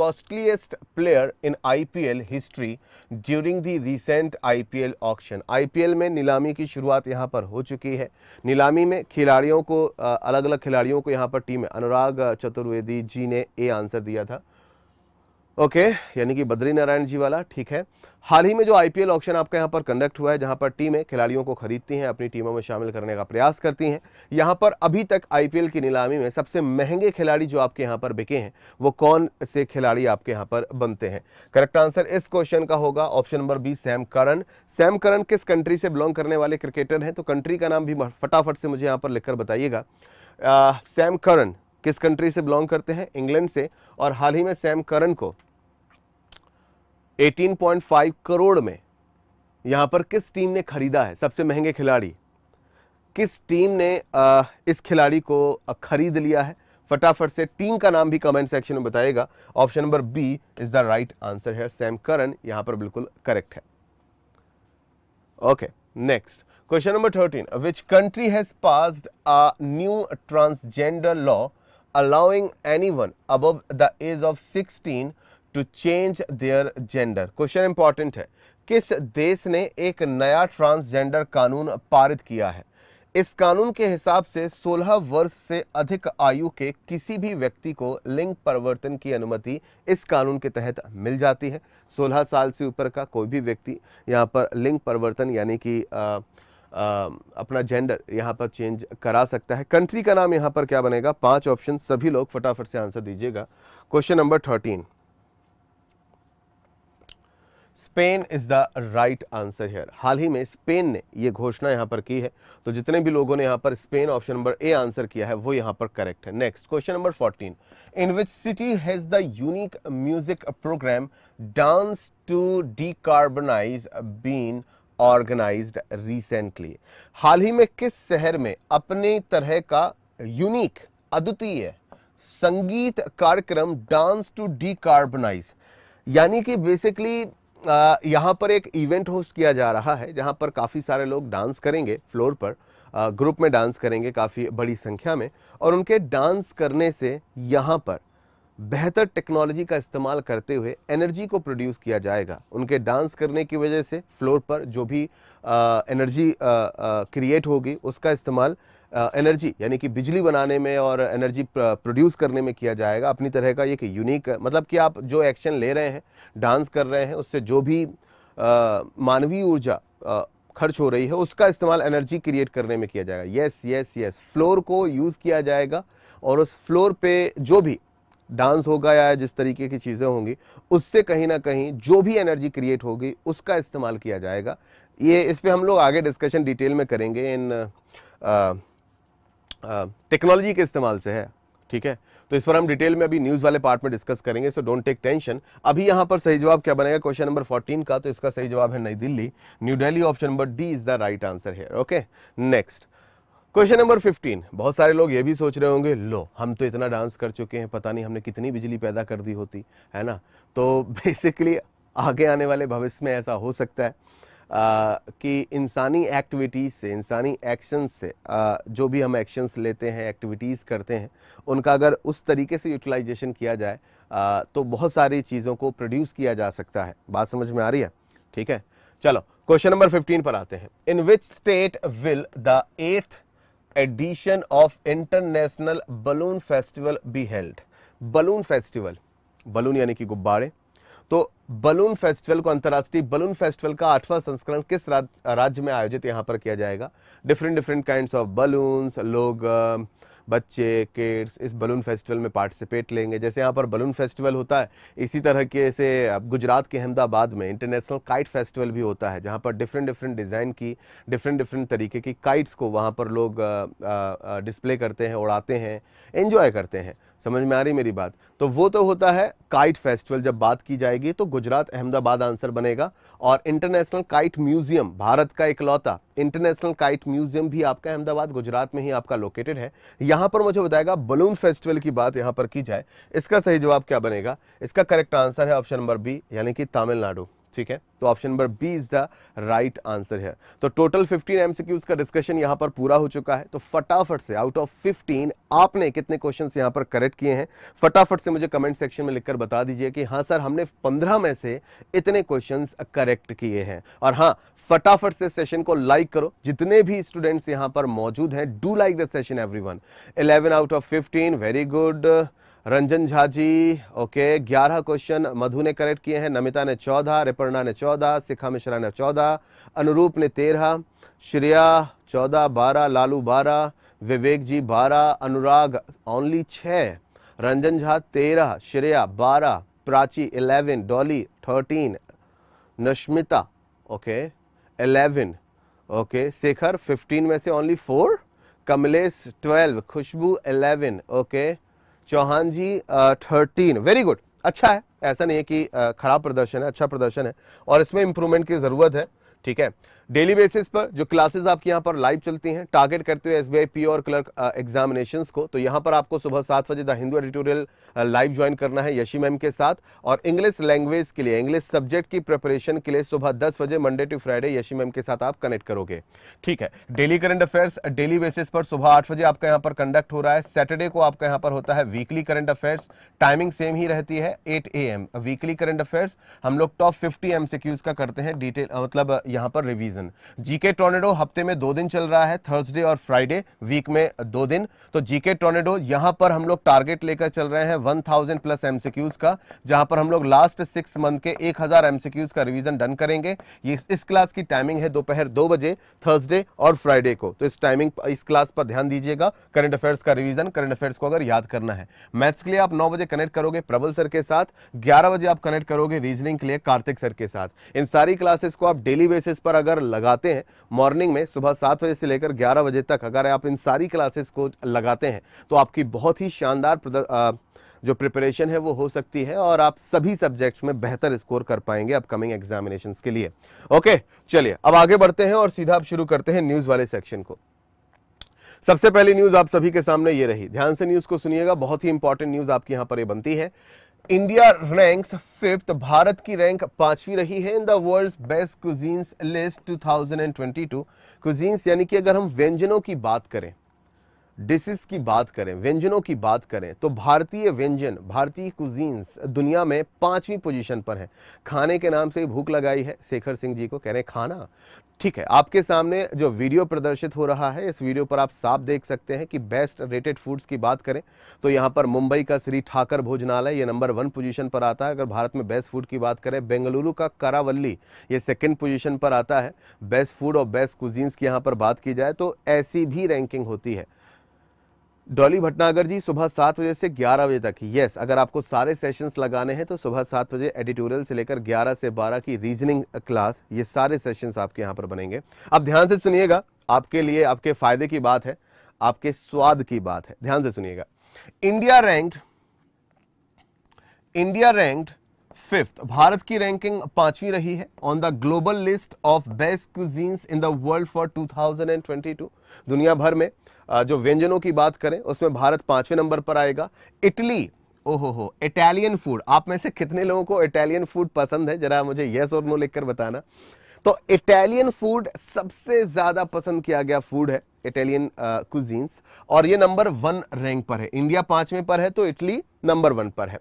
A: costliest player in IPL history during the recent IPL auction IPL में नीलामी की शुरुआत यहां पर हो चुकी है नीलामी में खिलाड़ियों को uh, अलग अलग खिलाड़ियों को यहां पर टीम में अनुराग चतुर्वेदी जी ने ए आंसर दिया था ओके यानी कि बद्री नारायण जी वाला ठीक है हाल ही में जो आईपीएल ऑक्शन आपका यहाँ पर कंडक्ट हुआ है जहाँ पर टीमें खिलाड़ियों को खरीदती हैं अपनी टीमों में शामिल करने का प्रयास करती हैं यहाँ पर अभी तक आईपीएल की नीलामी में सबसे महंगे खिलाड़ी जो आपके यहाँ पर बिके हैं वो कौन से खिलाड़ी आपके यहाँ पर बनते हैं करेक्ट आंसर इस क्वेश्चन का होगा option number B Sam Curran Sam Curran किस कंट्री से बिलोंग करने वाले क्रिकेटर हैं तो कंट्री का नाम भी फटाफट से मुझे यहाँ पर लिखकर बताइएगा सैम करन किस कंट्री से बिलोंग करते हैं इंग्लैंड से और हाल ही में सैम करन को 18.5 करोड़ में यहां पर किस टीम ने खरीदा है सबसे महंगे खिलाड़ी किस टीम ने इस खिलाड़ी को खरीद लिया है फटाफट से टीम का नाम भी कमेंट सेक्शन में बताएगा option number B is the right answer है सैम करन यहां पर बिल्कुल करेक्ट है okay next question number thirteen which country has passed a new transgender law anyone above the age of sixteen to change their gender question important है किस देश ने एक नया ट्रांसजेंडर कानून पारित किया है इस कानून के हिसाब से 16 वर्ष से अधिक आयु के किसी भी व्यक्ति को लिंग परिवर्तन की अनुमति इस कानून के तहत मिल जाती है 16 साल से ऊपर का कोई भी व्यक्ति यहाँ पर लिंग परिवर्तन यानी कि अपना जेंडर यहाँ पर चेंज करा सकता है कंट्री का नाम यहाँ पर क्या बनेगा पांच ऑप्शन सभी लोग फटाफट से आंसर दीजिएगा question number thirteen Spain is the right answer here हाल ही में स्पेन ने यह घोषणा यहाँ पर की है तो जितने भी लोगों ने यहां पर Spain option number A answer किया है वो यहाँ पर करेक्ट है next question number fourteen in which city has the unique music programme dance to decarbonise been organise recently हाल ही में किस शहर में अपने तरह का यूनिक अद्वितीय संगीत कार्यक्रम डांस टू कार्बनाइज यानी कि बेसिकली यहाँ पर एक इवेंट होस्ट किया जा रहा है जहाँ पर काफ़ी सारे लोग डांस करेंगे फ्लोर पर ग्रुप में डांस करेंगे काफ़ी बड़ी संख्या में और उनके डांस करने से यहाँ पर बेहतर टेक्नोलॉजी का इस्तेमाल करते हुए एनर्जी को प्रोड्यूस किया जाएगा उनके डांस करने की वजह से फ्लोर पर जो भी आ, एनर्जी क्रिएट होगी उसका इस्तेमाल एनर्जी यानी कि बिजली बनाने में और एनर्जी प्रोड्यूस करने में किया जाएगा अपनी तरह का एक यूनिक मतलब कि आप जो एक्शन ले रहे हैं डांस कर रहे हैं उससे जो भी मानवीय ऊर्जा खर्च हो रही है उसका इस्तेमाल एनर्जी क्रिएट करने में किया जाएगा यस यस यस फ्लोर को यूज़ किया जाएगा और उस फ्लोर पे जो भी डांस होगा या जिस तरीके की चीज़ें होंगी उससे कहीं ना कहीं जो भी एनर्जी क्रिएट होगी उसका इस्तेमाल किया जाएगा ये इस पर हम लोग आगे डिस्कशन डिटेल में करेंगे इन टेक्नोलॉजी के इस्तेमाल से है ठीक है तो इस पर हम डिटेल में अभी न्यूज़ वाले पार्ट में डिस्कस करेंगे सो डोंट टेक टेंशन अभी यहां पर सही जवाब क्या बनेगा क्वेश्चन नंबर 14 का तो इसका सही जवाब है Nai Delhi New Delhi option number D is the right answer here okay next question number 15 बहुत सारे लोग ये भी सोच रहे होंगे लो हम तो इतना डांस कर चुके हैं पता नहीं हमने कितनी बिजली पैदा कर दी होती है ना तो बेसिकली आगे आने वाले भविष्य में ऐसा हो सकता है कि इंसानी एक्टिविटीज़ से इंसानी एक्शन से जो भी हम एक्शंस लेते हैं एक्टिविटीज़ करते हैं उनका अगर उस तरीके से यूटिलाइजेशन किया जाए तो बहुत सारी चीज़ों को प्रोड्यूस किया जा सकता है बात समझ में आ रही है ठीक है चलो क्वेश्चन नंबर 15 पर आते हैं in which state will the eighth edition of international balloon festival be held balloon festival balloon यानी कि गुब्बारे तो बलून फेस्टिवल को अंतर्राष्ट्रीय बलून फेस्टिवल का आठवां संस्करण किस राज्य में आयोजित यहाँ पर किया जाएगा different different kind of balloons लोग बच्चे किड्स इस बलून फेस्टिवल में पार्टिसिपेट लेंगे जैसे यहाँ पर बलून फेस्टिवल होता है इसी तरह के से गुजरात के अहमदाबाद में इंटरनेशनल काइट फेस्टिवल भी होता है जहाँ पर डिफरेंट डिफरेंट डिज़ाइन की डिफरेंट डिफरेंट तरीके की काइट्स को वहाँ पर लोग डिस्प्ले करते हैं उड़ाते हैं एंजॉय करते हैं समझ में आ रही मेरी बात तो वो तो होता है काइट फेस्टिवल जब बात की जाएगी तो गुजरात अहमदाबाद आंसर बनेगा और इंटरनेशनल काइट म्यूजियम भारत का इकलौता इंटरनेशनल काइट म्यूजियम भी आपका अहमदाबाद गुजरात में ही आपका लोकेटेड है यहां पर मुझे बताएगा बलून फेस्टिवल की बात यहां पर की जाए इसका सही जवाब क्या बनेगा इसका करेक्ट आंसर है ऑप्शन नंबर बी यानी कि तमिलनाडु ठीक है तो option number B is the right answer है तो टोटल 15 एमसीक्यूज का डिस्कशन यहां पर पूरा हो चुका है तो फटाफट से आउट ऑफ 15 आपने कितने क्वेश्चंस यहां पर करेक्ट किए हैं फटाफट से मुझे कमेंट सेक्शन में लिखकर बता दीजिए कि हां सर हमने 15 में से इतने क्वेश्चंस करेक्ट किए हैं और हां फटाफट से सेशन को लाइक करो जितने भी स्टूडेंट्स यहां पर मौजूद हैं do like the session every one out of fifteen very good Ranjan Jha ji okay ग्यारह क्वेश्चन मधु ने करेक्ट किए हैं नमिता ने चौदह रिपर्णा ने चौदह शिखा मिश्रा ने चौदह अनुरूप ने तेरह श्रेया चौदह बारह लालू बारह विवेक जी बारह अनुराग ओनली छः रंजन झा तेरह श्रेया बारह Prachi eleven Dolly thirteen Nashmita okay eleven okay Shekhar fifteen में से only four Kamlesh twelve Khushboo eleven okay Chauhan ji thirteen very good अच्छा है ऐसा नहीं है कि खराब प्रदर्शन है अच्छा प्रदर्शन है और इसमें इंप्रूवमेंट की ज़रूरत है ठीक है डेली बेसिस पर जो क्लासेस आपके यहाँ पर लाइव चलती हैं टारगेट करते हुए एसबीआई पी और क्लर्क एग्जामिनेशन को तो यहाँ पर आपको सुबह सात बजे the Hindu editorial live join करना है यशी मैम के साथ और इंग्लिश लैंग्वेज के लिए इंग्लिश सब्जेक्ट की प्रिपरेशन के लिए सुबह दस बजे Monday to Friday Yashi ma'am के साथ आप कनेक्ट करोगे ठीक है daily current affairs daily basis पर सुबह आठ बजे आपका यहाँ पर कंडक्ट हो रहा है सैटरडे को आपका यहाँ पर होता है weekly current affairs timing same ही रहती है at a weekly current affairs हम लोग टॉप फिफ्टी एम का करते हैं डिटेल मतलब यहाँ पर रिविजन सीजन जीके टोर्नेडो हफ्ते में दो दिन चल रहा है थर्सडे और फ्राइडे वीक में दो दिन तो जीके टोर्नेडो यहां पर हम लोग टारगेट लेकर चल रहे हैं 1000 प्लस एमसीक्यूज का जहां पर हम लोग लास्ट सिक्स मंथ के 1000 एमसीक्यूज का रिविजन डन करेंगे ये इस क्लास की टाइमिंग है दोपहर दो बजे थर्सडे और फ्राइडे को तो इस टाइमिंग इस क्लास पर ध्यान दीजिएगा करंट अफेयर्स का रिविजन करंट अफेयर्स को अगर याद करना है मैथ्स के लिए आप नौ बजे कनेक्ट करोगे प्रबल सर के साथ ग्यारह बजे आप कनेक्ट करोगे रीजनिंग के लिए कार्तिक सर के साथ इन सारी क्लासेस को आप डेली बेसिस पर अगर लगाते हैं मॉर्निंग में सुबह सात बजे से लेकर ग्यारह बजे तक अगर आप इन सारी क्लासेस को लगाते हैं तो आपकी बहुत ही शानदार जो प्रिपरेशन है वो हो सकती है और आप सभी सब्जेक्ट्स में बेहतर स्कोर कर पाएंगे अपकमिंग एग्जामिनेशन के लिए ओके चलिए अब आगे बढ़ते हैं और सीधा आप शुरू करते हैं न्यूज़ वाले सेक्शन को सबसे पहली न्यूज़ आप सभी के सामने ये रही ध्यान से न्यूज़ को सुनिएगा बहुत ही इंपॉर्टेंट न्यूज़ आपकी यहां पर ये बनती है इंडिया रैंक्स फिफ्थ भारत की रैंक पांचवी रही है in the world best cuisines list 2022 cuisines यानी कि अगर हम व्यंजनों की बात करें डिशेस की बात करें व्यंजनों की बात करें तो भारतीय व्यंजन भारतीय कुजीन्स दुनिया में पाँचवीं पोजीशन पर है खाने के नाम से भूख लगाई है शेखर सिंह जी को कह रहे हैं खाना ठीक है आपके सामने जो वीडियो प्रदर्शित हो रहा है इस वीडियो पर आप साफ देख सकते हैं कि बेस्ट रेटेड फूड्स की बात करें तो यहाँ पर मुंबई का श्री ठाकर भोजनालय ये नंबर वन पोजीशन पर आता है अगर भारत में बेस्ट फूड की बात करें बेंगलुरु का करावल्ली ये सेकंड पोजीशन पर आता है बेस्ट फूड और बेस्ट कुजींस की यहाँ पर बात की जाए तो ऐसी भी रैंकिंग होती है डॉली भटनागर जी सुबह सात बजे से ग्यारह बजे तक यस अगर आपको सारे सेशंस लगाने हैं तो सुबह सात बजे एडिटोरियल से लेकर ग्यारह से बारह की रीजनिंग क्लास ये सारे सेशंस आपके यहाँ पर बनेंगे आप ध्यान से सुनिएगा आपके लिए आपके फायदे की बात है आपके स्वाद की बात है ध्यान से सुनिएगा India ranked India ranked fifth Bharat की रैंकिंग पांचवी रही है on the global list of best cuisines in the world for 2022 दुनिया भर में जो व्यंजनों की बात करें उसमें भारत पांचवें नंबर पर आएगा इटली ओहो हो इटालियन फूड आप में से कितने लोगों को इटालियन फूड पसंद है जरा मुझे येस और नो लिखकर बताना तो इटालियन फूड सबसे ज्यादा पसंद किया गया फूड है इटालियन कुजींस और ये नंबर वन रैंक पर है इंडिया पांचवें पर है तो इटली नंबर वन पर है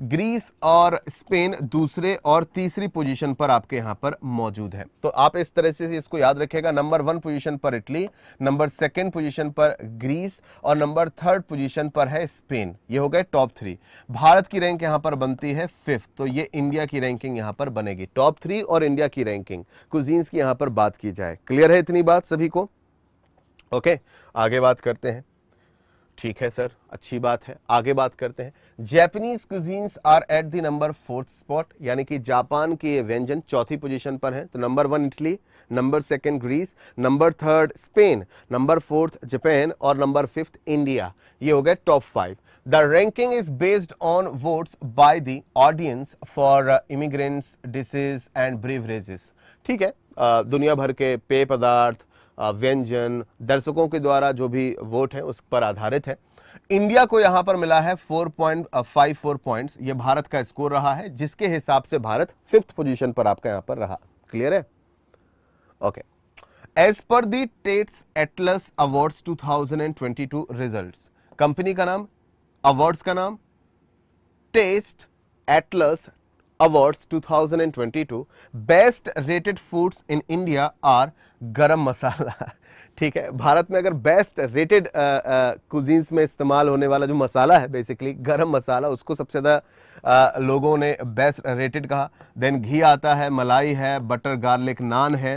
A: ग्रीस और स्पेन दूसरे और तीसरी पोजीशन पर आपके यहां पर मौजूद है तो आप इस तरह से इसको याद रखेगा नंबर वन पोजीशन पर इटली नंबर सेकंड पोजीशन पर ग्रीस और नंबर थर्ड पोजीशन पर है स्पेन ये हो गए टॉप थ्री भारत की रैंक यहां पर बनती है फिफ्थ तो ये इंडिया की रैंकिंग यहां पर बनेगी टॉप थ्री और इंडिया की रैंकिंग कुछ की पर बात की जाए क्लियर है इतनी बात सभी को ओके आगे बात करते हैं ठीक है सर अच्छी बात है आगे बात करते हैं Japanese cuisines are at the number fourth spot यानी कि जापान के व्यंजन चौथी पोजीशन पर है तो number one Italy number second Greece number third Spain number fourth Japan और नंबर फिफ्थ इंडिया ये हो गए top five the ranking is based on votes by the audience for immigrants dishes and beverages ठीक है दुनिया भर के पेय पदार्थ व्यंजन दर्शकों के द्वारा जो भी वोट है उस पर आधारित है इंडिया को यहां पर मिला है 4.54 पॉइंट्स ये भारत का स्कोर रहा है जिसके हिसाब से भारत फिफ्थ पोजीशन पर आपका यहां पर रहा क्लियर है okay as per the Taste Atlas awards 2022 results company का नाम अवार्ड्स का नाम Taste Atlas awards 2022 best rated foods in India are garam masala ठीक है भारत में अगर बेस्ट रेटेड कुजींस में इस्तेमाल होने वाला जो मसाला है बेसिकली गरम मसाला उसको सबसे ज़्यादा लोगों ने बेस्ट रेटेड कहा देन घी आता है मलाई है बटर गार्लिक नान है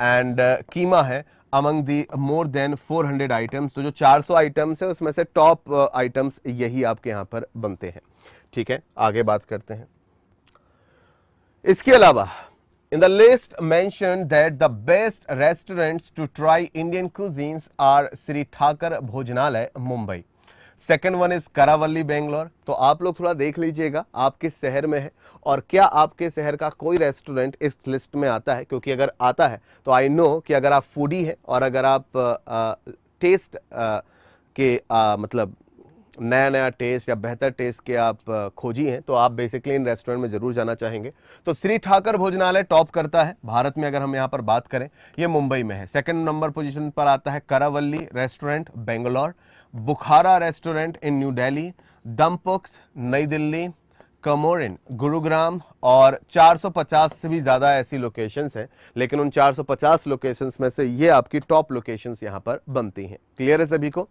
A: एंड कीमा है among the more than 400 items तो जो 400 आइटम्स हैं उसमें से टॉप आइटम्स यही आपके यहाँ पर बनते हैं ठीक है आगे बात करते हैं इसके अलावा in the list mentioned that the best restaurants to try Indian cuisines are Shri Thakar Bhojanalaya Mumbai second one is Karavalli Bangalore तो आप लोग थोड़ा देख लीजिएगा आप किस शहर में है और क्या आपके शहर का कोई रेस्टोरेंट इस लिस्ट में आता है क्योंकि अगर आता है तो आई नो कि अगर आप फूडी हैं और अगर आप आ, टेस्ट आ, के आ, मतलब नया नया टेस्ट या बेहतर टेस्ट के आप खोजी हैं तो आप बेसिकली इन रेस्टोरेंट में ज़रूर जाना चाहेंगे तो श्री ठाकर भोजनालय टॉप करता है भारत में अगर हम यहाँ पर बात करें ये मुंबई में है सेकेंड नंबर पोजिशन पर आता है Karavalli restaurant Bangalore Bukhara restaurant in New Delhi Dum Pukht Nai Delhi Comorin Gurugram और 450 से भी ज़्यादा ऐसी लोकेशंस हैं लेकिन उन 450 लोकेशंस में से ये आपकी टॉप लोकेशंस यहाँ पर बनती हैं क्लियर है सभी को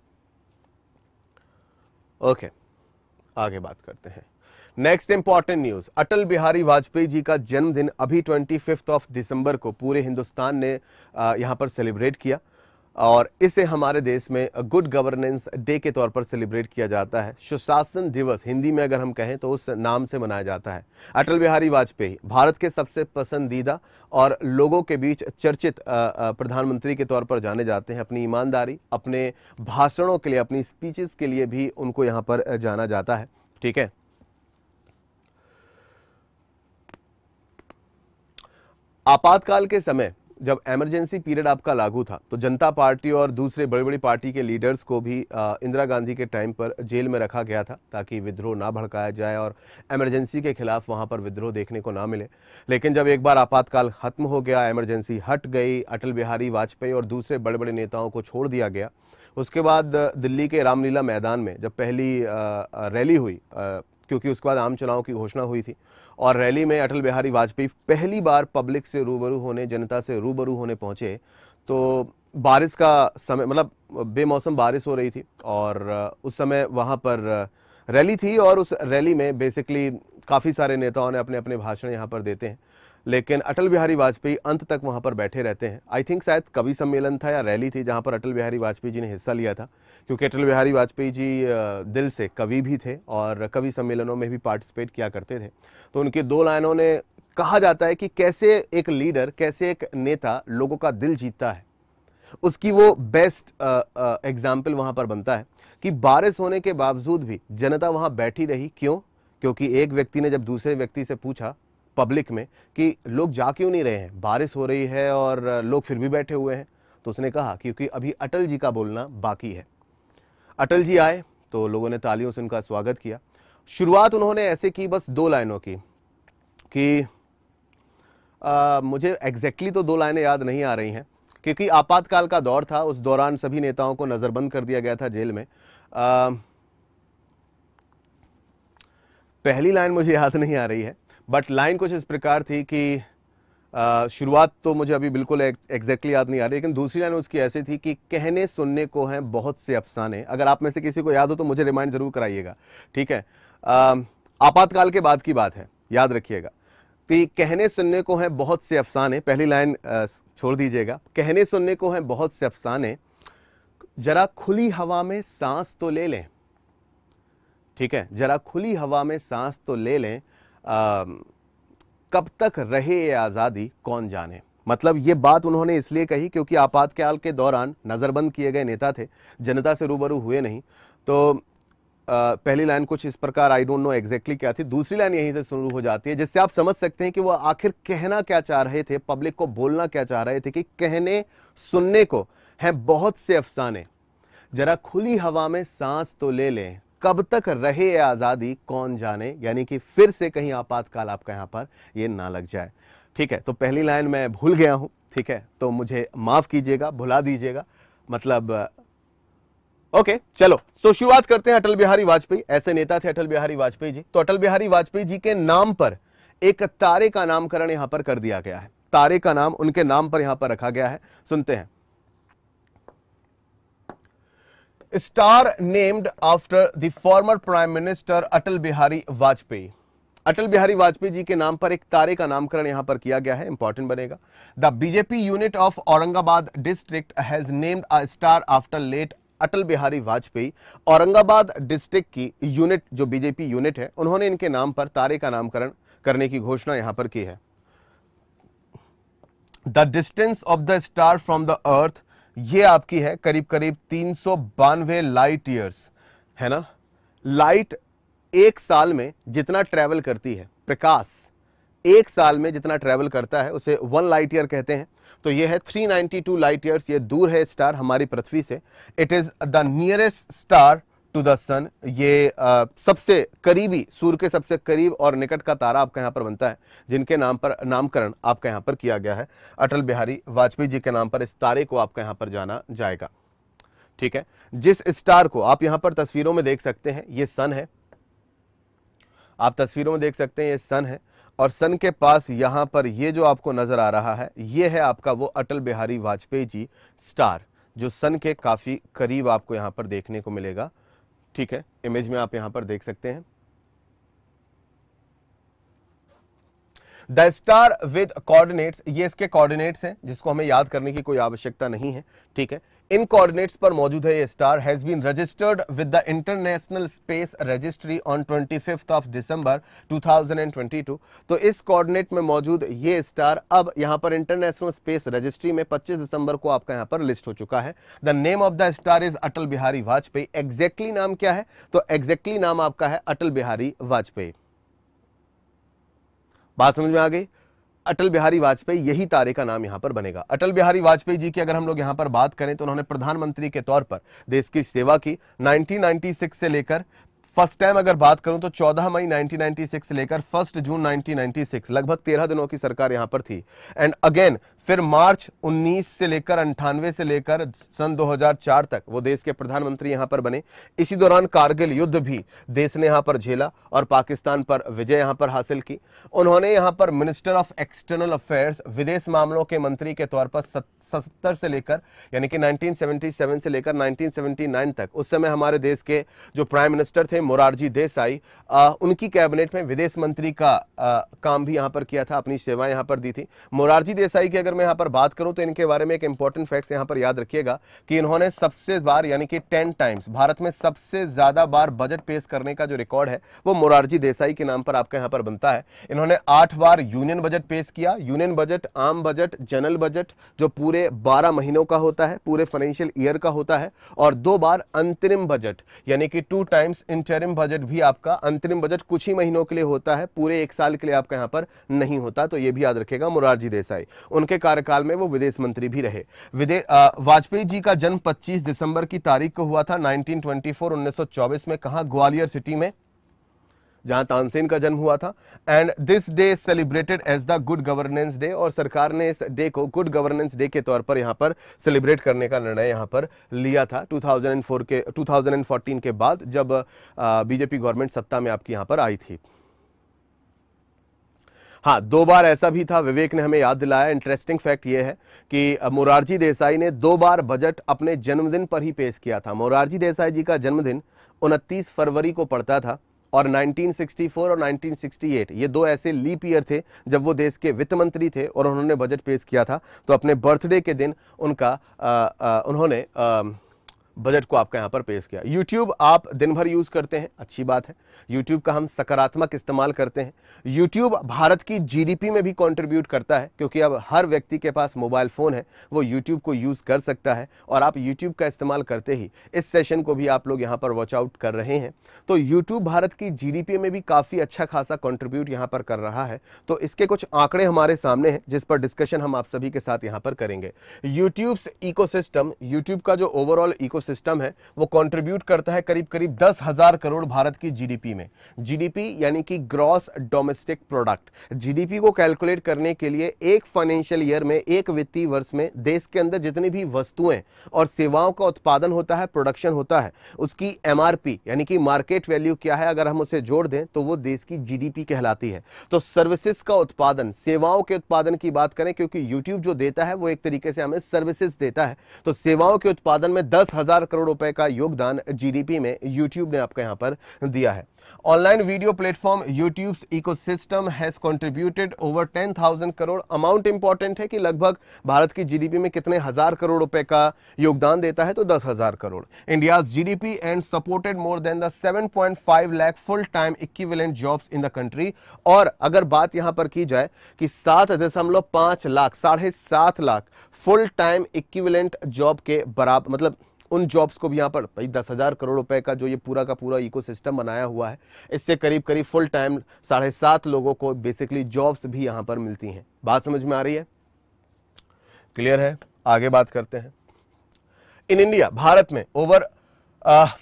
A: ओके आगे बात करते हैं next important news Atal Bihari Vajpayee ji का जन्मदिन अभी ट्वेंटी ऑफ दिसंबर को पूरे हिंदुस्तान ने यहां पर सेलिब्रेट किया और इसे हमारे देश में गुड गवर्नेंस डे के तौर पर सेलिब्रेट किया जाता है सुशासन दिवस हिंदी में अगर हम कहें तो उस नाम से मनाया जाता है अटल बिहारी वाजपेयी भारत के सबसे पसंदीदा और लोगों के बीच चर्चित प्रधानमंत्री के तौर पर जाने जाते हैं अपनी ईमानदारी अपने भाषणों के लिए अपनी स्पीचेस के लिए भी उनको यहाँ पर जाना जाता है ठीक है आपातकाल के समय जब एमरजेंसी पीरियड आपका लागू था तो जनता पार्टी और दूसरे बड़ी बड़ी पार्टी के लीडर्स को भी इंदिरा गांधी के टाइम पर जेल में रखा गया था ताकि विद्रोह ना भड़काया जाए और एमरजेंसी के खिलाफ वहां पर विद्रोह देखने को ना मिले लेकिन जब एक बार आपातकाल खत्म हो गया एमरजेंसी हट गई अटल बिहारी वाजपेयी और दूसरे बड़े बड़े नेताओं को छोड़ दिया गया उसके बाद दिल्ली के रामलीला मैदान में जब पहली रैली हुई क्योंकि उसके बाद आम चुनाव की घोषणा हुई थी और रैली में अटल बिहारी वाजपेयी पहली बार पब्लिक से रूबरू होने जनता से रूबरू होने पहुंचे तो बारिश का समय मतलब बेमौसम बारिश हो रही थी और उस समय वहाँ पर रैली थी और उस रैली में बेसिकली काफ़ी सारे नेताओं ने अपने अपने भाषण यहाँ पर देते हैं लेकिन अटल बिहारी वाजपेयी अंत तक वहाँ पर बैठे रहते हैं आई थिंक शायद कवि सम्मेलन था या रैली थी जहाँ पर अटल बिहारी वाजपेयी जी ने हिस्सा लिया था क्योंकि अटल बिहारी वाजपेयी जी दिल से कवि भी थे और कवि सम्मेलनों में भी पार्टिसिपेट किया करते थे तो उनके दो लाइनों ने कहा जाता है कि कैसे एक लीडर कैसे एक नेता लोगों का दिल जीतता है उसकी वो बेस्ट एग्जाम्पल वहाँ पर बनता है कि बारिश होने के बावजूद भी जनता वहाँ बैठी रही क्यों क्योंकि एक व्यक्ति ने जब दूसरे व्यक्ति से पूछा पब्लिक में कि लोग जा क्यों नहीं रहे हैं बारिश हो रही है और लोग फिर भी बैठे हुए हैं तो उसने कहा क्योंकि अभी अटल जी का बोलना बाकी है अटल जी आए तो लोगों ने तालियों से उनका स्वागत किया शुरुआत उन्होंने ऐसे की बस दो लाइनों की कि आ, मुझे एग्जैक्टली exactly तो दो लाइनें याद नहीं आ रही हैं क्योंकि आपातकाल का दौर था उस दौरान सभी नेताओं को नज़रबंद कर दिया गया था जेल में आ, पहली लाइन मुझे याद नहीं आ रही है बट लाइन कुछ इस प्रकार थी कि शुरुआत तो मुझे अभी बिल्कुल एग्जैक्टली याद नहीं आ रही लेकिन दूसरी लाइन उसकी ऐसी थी कि कहने सुनने को हैं बहुत से अफसाने अगर आप में से किसी को याद हो तो मुझे रिमाइंड ज़रूर कराइएगा ठीक है आपातकाल के बाद की बात है याद रखिएगा कि कहने सुनने को हैं बहुत से अफसाने पहली लाइन छोड़ दीजिएगा कहने सुनने को हैं बहुत से अफसाने जरा खुली हवा में सांस तो ले लें ठीक है जरा खुली हवा में सांस तो ले लें कब तक रहे ये आज़ादी कौन जाने मतलब ये बात उन्होंने इसलिए कही क्योंकि आपातकाल के दौरान नज़रबंद किए गए नेता थे जनता से रूबरू हुए नहीं तो आ, पहली लाइन कुछ इस प्रकार आई डोंट नो एग्जैक्टली क्या थी दूसरी लाइन यहीं से शुरू हो जाती है जिससे आप समझ सकते हैं कि वो आखिर कहना क्या चाह रहे थे पब्लिक को बोलना क्या चाह रहे थे कि कहने सुनने को हैं बहुत से अफसाने जरा खुली हवा में सांस तो ले लें कब तक रहे आज़ादी कौन जाने यानी कि फिर से कहीं आपातकाल आपका यहां पर ये ना लग जाए ठीक है तो पहली लाइन मैं भूल गया हूं ठीक है तो मुझे माफ़ कीजिएगा भुला दीजिएगा मतलब ओके चलो तो शुरुआत करते हैं अटल बिहारी वाजपेयी ऐसे नेता थे अटल बिहारी वाजपेयी जी तो अटल बिहारी वाजपेयी जी के नाम पर एक तारे का नामकरण यहां पर कर दिया गया है तारे का नाम उनके नाम पर यहां पर रखा गया है सुनते हैं star named after the former prime minister Atal Bihari Vajpayee Atal Bihari Vajpayee ji के नाम पर एक तारे का नामकरण यहां पर किया गया है इंपॉर्टेंट बनेगा the BJP unit of Aurangabad district has named a star after late Atal Bihari Vajpayee Aurangabad district की यूनिट जो बीजेपी यूनिट है उन्होंने इनके नाम पर तारे का नामकरण करने की घोषणा यहां पर की है the distance of the star from the earth ये आपकी है करीब करीब तीन सौ बानवे लाइट ईयर्स है ना लाइट एक साल में जितना ट्रैवल करती है प्रकाश एक साल में जितना ट्रैवल करता है उसे वन लाइट ईयर कहते हैं तो ये है 392 लाइट ईयर्स ये दूर है स्टार हमारी पृथ्वी से it is the nearest star to the sun ये आ, सबसे करीबी सूर्य के सबसे करीब और निकट का तारा आपका यहाँ पर बनता है जिनके नाम पर नामकरण आपका यहाँ पर किया गया है अटल बिहारी वाजपेयी जी के नाम पर इस तारे को आपका यहाँ पर जाना जाएगा ठीक है जिस स्टार को आप यहाँ पर तस्वीरों में देख सकते हैं ये सन है आप तस्वीरों में देख सकते हैं ये सन है और सन के पास यहाँ पर ये जो आपको नज़र आ रहा है ये है आपका वो अटल बिहारी वाजपेयी जी स्टार जो सन के काफ़ी करीब आपको यहाँ पर देखने को मिलेगा ठीक है इमेज में आप यहां पर देख सकते हैं द स्टार विद कोऑर्डिनेट्स ये इसके कोऑर्डिनेट्स हैं जिसको हमें याद करने की कोई आवश्यकता नहीं है ठीक है इन कोऑर्डिनेट्स पर मौजूद है ये star has been registered with the international space registry on twenty fifth of December 2022 तो इस कोऑर्डिनेट में मौजूद ये स्टार अब यहां पर इंटरनेशनल स्पेस रजिस्ट्री में 25 दिसंबर को आपका यहां पर लिस्ट हो चुका है the name of the star is Atal Bihari Vajpayee exactly नाम क्या है तो एग्जैक्टली नाम आपका है अटल बिहारी वाजपेयी बात समझ में आ गई अटल बिहारी वाजपेयी यही तारे का नाम यहां पर बनेगा अटल बिहारी वाजपेयी जी की अगर हम लोग यहाँ पर बात करें तो उन्होंने प्रधानमंत्री के तौर पर देश की सेवा की 1996 से लेकर फर्स्ट टाइम अगर बात करूं तो 14 मई 1996 से लेकर फर्स्ट जून 1996 लगभग 13 दिनों की सरकार यहां पर थी एंड अगेन फिर मार्च 19 से लेकर अंठानवे से लेकर सन 2004 तक वो देश के प्रधानमंत्री यहां पर बने इसी दौरान कारगिल युद्ध भी देश ने यहां पर झेला और पाकिस्तान पर विजय यहां पर हासिल की उन्होंने यहां पर मिनिस्टर ऑफ एक्सटर्नल अफेयर्स विदेश मामलों के मंत्री के तौर पर सत्तर से लेकर यानी कि 1977 से लेकर 1979 तक उस समय हमारे देश के जो प्राइम मिनिस्टर थे मोरारजी देसाई आ, उनकी कैबिनेट में विदेश मंत्री का आ, काम भी यहाँ पर किया था अपनी सेवाएं यहां पर दी थी मोरारजी देसाई की अगर मैं यहाँ पर बात करूँ तो इनके बारे में एक इंपॉर्टेंट फैक्ट्स यहाँ पर याद रखिएगा कि इन्होंने सबसे बार यानी कि टेन टाइम्स भारत में सबसे ज़्यादा बार बजट पेश करने का जो रिकॉर्ड है वो मोरारजी देसाई के नाम पर आपके यहाँ पर बनता है इन्होंने आठ बार यूनियन बजट पेश किया यूनियन बजट आम बजट जनरल बजट जो पूरे बारह महीनों का होता है पूरे फाइनेंशियल ईयर का होता है और दो बार अंतरिम बजट यानी कि टू टाइम्स इंटरिम बजट भी आपका अंतरिम बजट कुछ ही महीनों के लिए होता है पूरे एक साल के लिए आपका यहाँ पर नहीं होता तो ये भी याद रखेगा मुरारजी देसाई उनके कार्यकाल में वो विदेश मंत्री भी रहे वाजपेयी जी का जन्म 25 दिसंबर की तारीख को हुआ था 1924 1924 में कहा ग्वालियर सिटी में जहां तानसेन का जन्म हुआ था and this day celebrated as the good governance day और सरकार ने इस डे को गुड गवर्नेंस डे के तौर पर यहां पर सेलिब्रेट करने का निर्णय यहां पर लिया था 2004 के 2014 के बाद जब बीजेपी गवर्नमेंट सत्ता में आपकी यहां पर आई थी हाँ दो बार ऐसा भी था विवेक ने हमें याद दिलाया इंटरेस्टिंग फैक्ट ये है कि मोरारजी देसाई ने दो बार बजट अपने जन्मदिन पर ही पेश किया था मोरारजी देसाई जी का जन्मदिन उनतीस फरवरी को पड़ता था और 1964 और 1968 ये दो ऐसे लीप ईयर थे जब वो देश के वित्त मंत्री थे और उन्होंने बजट पेश किया था तो अपने बर्थडे के दिन उनका आ, आ, उन्होंने आ, बजट को आपका यहाँ पर पेश किया यूट्यूब आप दिन भर यूज़ करते हैं अच्छी बात है यूट्यूब का हम सकारात्मक इस्तेमाल करते हैं यूट्यूब भारत की जीडीपी में भी कंट्रीब्यूट करता है क्योंकि अब हर व्यक्ति के पास मोबाइल फ़ोन है वो यूट्यूब को यूज़ कर सकता है और आप यूट्यूब का इस्तेमाल करते ही इस सेशन को भी आप लोग यहाँ पर वॉचआउट कर रहे हैं तो यूट्यूब भारत की जी में भी काफ़ी अच्छा खासा कॉन्ट्रीब्यूट यहाँ पर कर रहा है तो इसके कुछ आंकड़े हमारे सामने हैं जिस पर डिस्कशन हम आप सभी के साथ यहाँ पर करेंगे यूट्यूब इकोसिस्टम यूट्यूब का जो ओवरऑल इको सिस्टम है वो कंट्रीब्यूट करता है करीब करीब दस हज़ार करोड़ भारत की जीडीपी में जीडीपी यानी कि ग्रॉस डोमेस्टिक प्रोडक्ट जीडीपी को कैलकुलेट करने के लिए एक फाइनेंशियल ईयर में एक वित्तीय वर्ष में देश के अंदर जितनी भी वस्तुएं और सेवाओं का उत्पादन होता है प्रोडक्शन होता है उसकी एम यानी कि मार्केट वैल्यू क्या है अगर हम उसे जोड़ दें तो वो देश की जी कहलाती है तो सर्विसेस का उत्पादन सेवाओं के उत्पादन की बात करें क्योंकि यूट्यूब जो देता है वो एक तरीके से हमें सर्विसेज देता है तो सेवाओं के उत्पादन में दस हजार हजार करोड़ रुपए का योगदान जीडीपी में यूट्यूब ने आपको यहां पर दिया है online video platform YouTube ecosystem has contributed over ten thousand crore amount important है कि लगभग भारत की जीडीपी में कितने हजार करोड़ रुपए का योगदान देता है तो दस हजार crore India GDP and supported more than the five lakh full time equivalent job in the country और अगर बात यहां पर की जाए कि सात दशमलव पांच लाख साढ़े सात lakh full time equivalent job के बराबर मतलब उन जॉब्स को भी यहाँ पर भाई दस हज़ार करोड़ रुपए का जो ये पूरा का पूरा इकोसिस्टम बनाया हुआ है इससे करीब करीब फुल टाइम साढ़े सात लोगों को बेसिकली जॉब्स भी यहाँ पर मिलती हैं बात समझ में आ रही है क्लियर है आगे बात करते हैं इन इंडिया भारत में over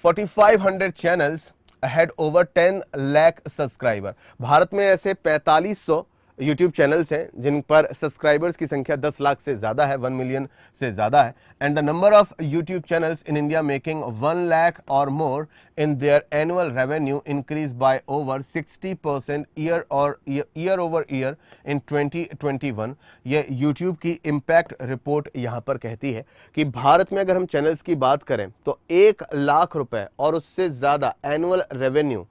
A: forty five hundred channels had over ten lakh subscriber Bharat में ऐसे पैंतालीस सौ यूट्यूब चैनल्स हैं जिन पर सब्सक्राइबर्स की संख्या 10 लाख से ज़्यादा है 1 मिलियन से ज़्यादा है and the number of YouTube channels in India making 1 lakh और more in their annual revenue increase by over 60 percent year और ईयर ओवर ईयर इन 2021 ये यूट्यूब की इम्पैक्ट रिपोर्ट यहाँ पर कहती है कि भारत में अगर हम चैनल्स की बात करें तो एक लाख रुपये और उससे ज़्यादा एनुअल रेवेन्यू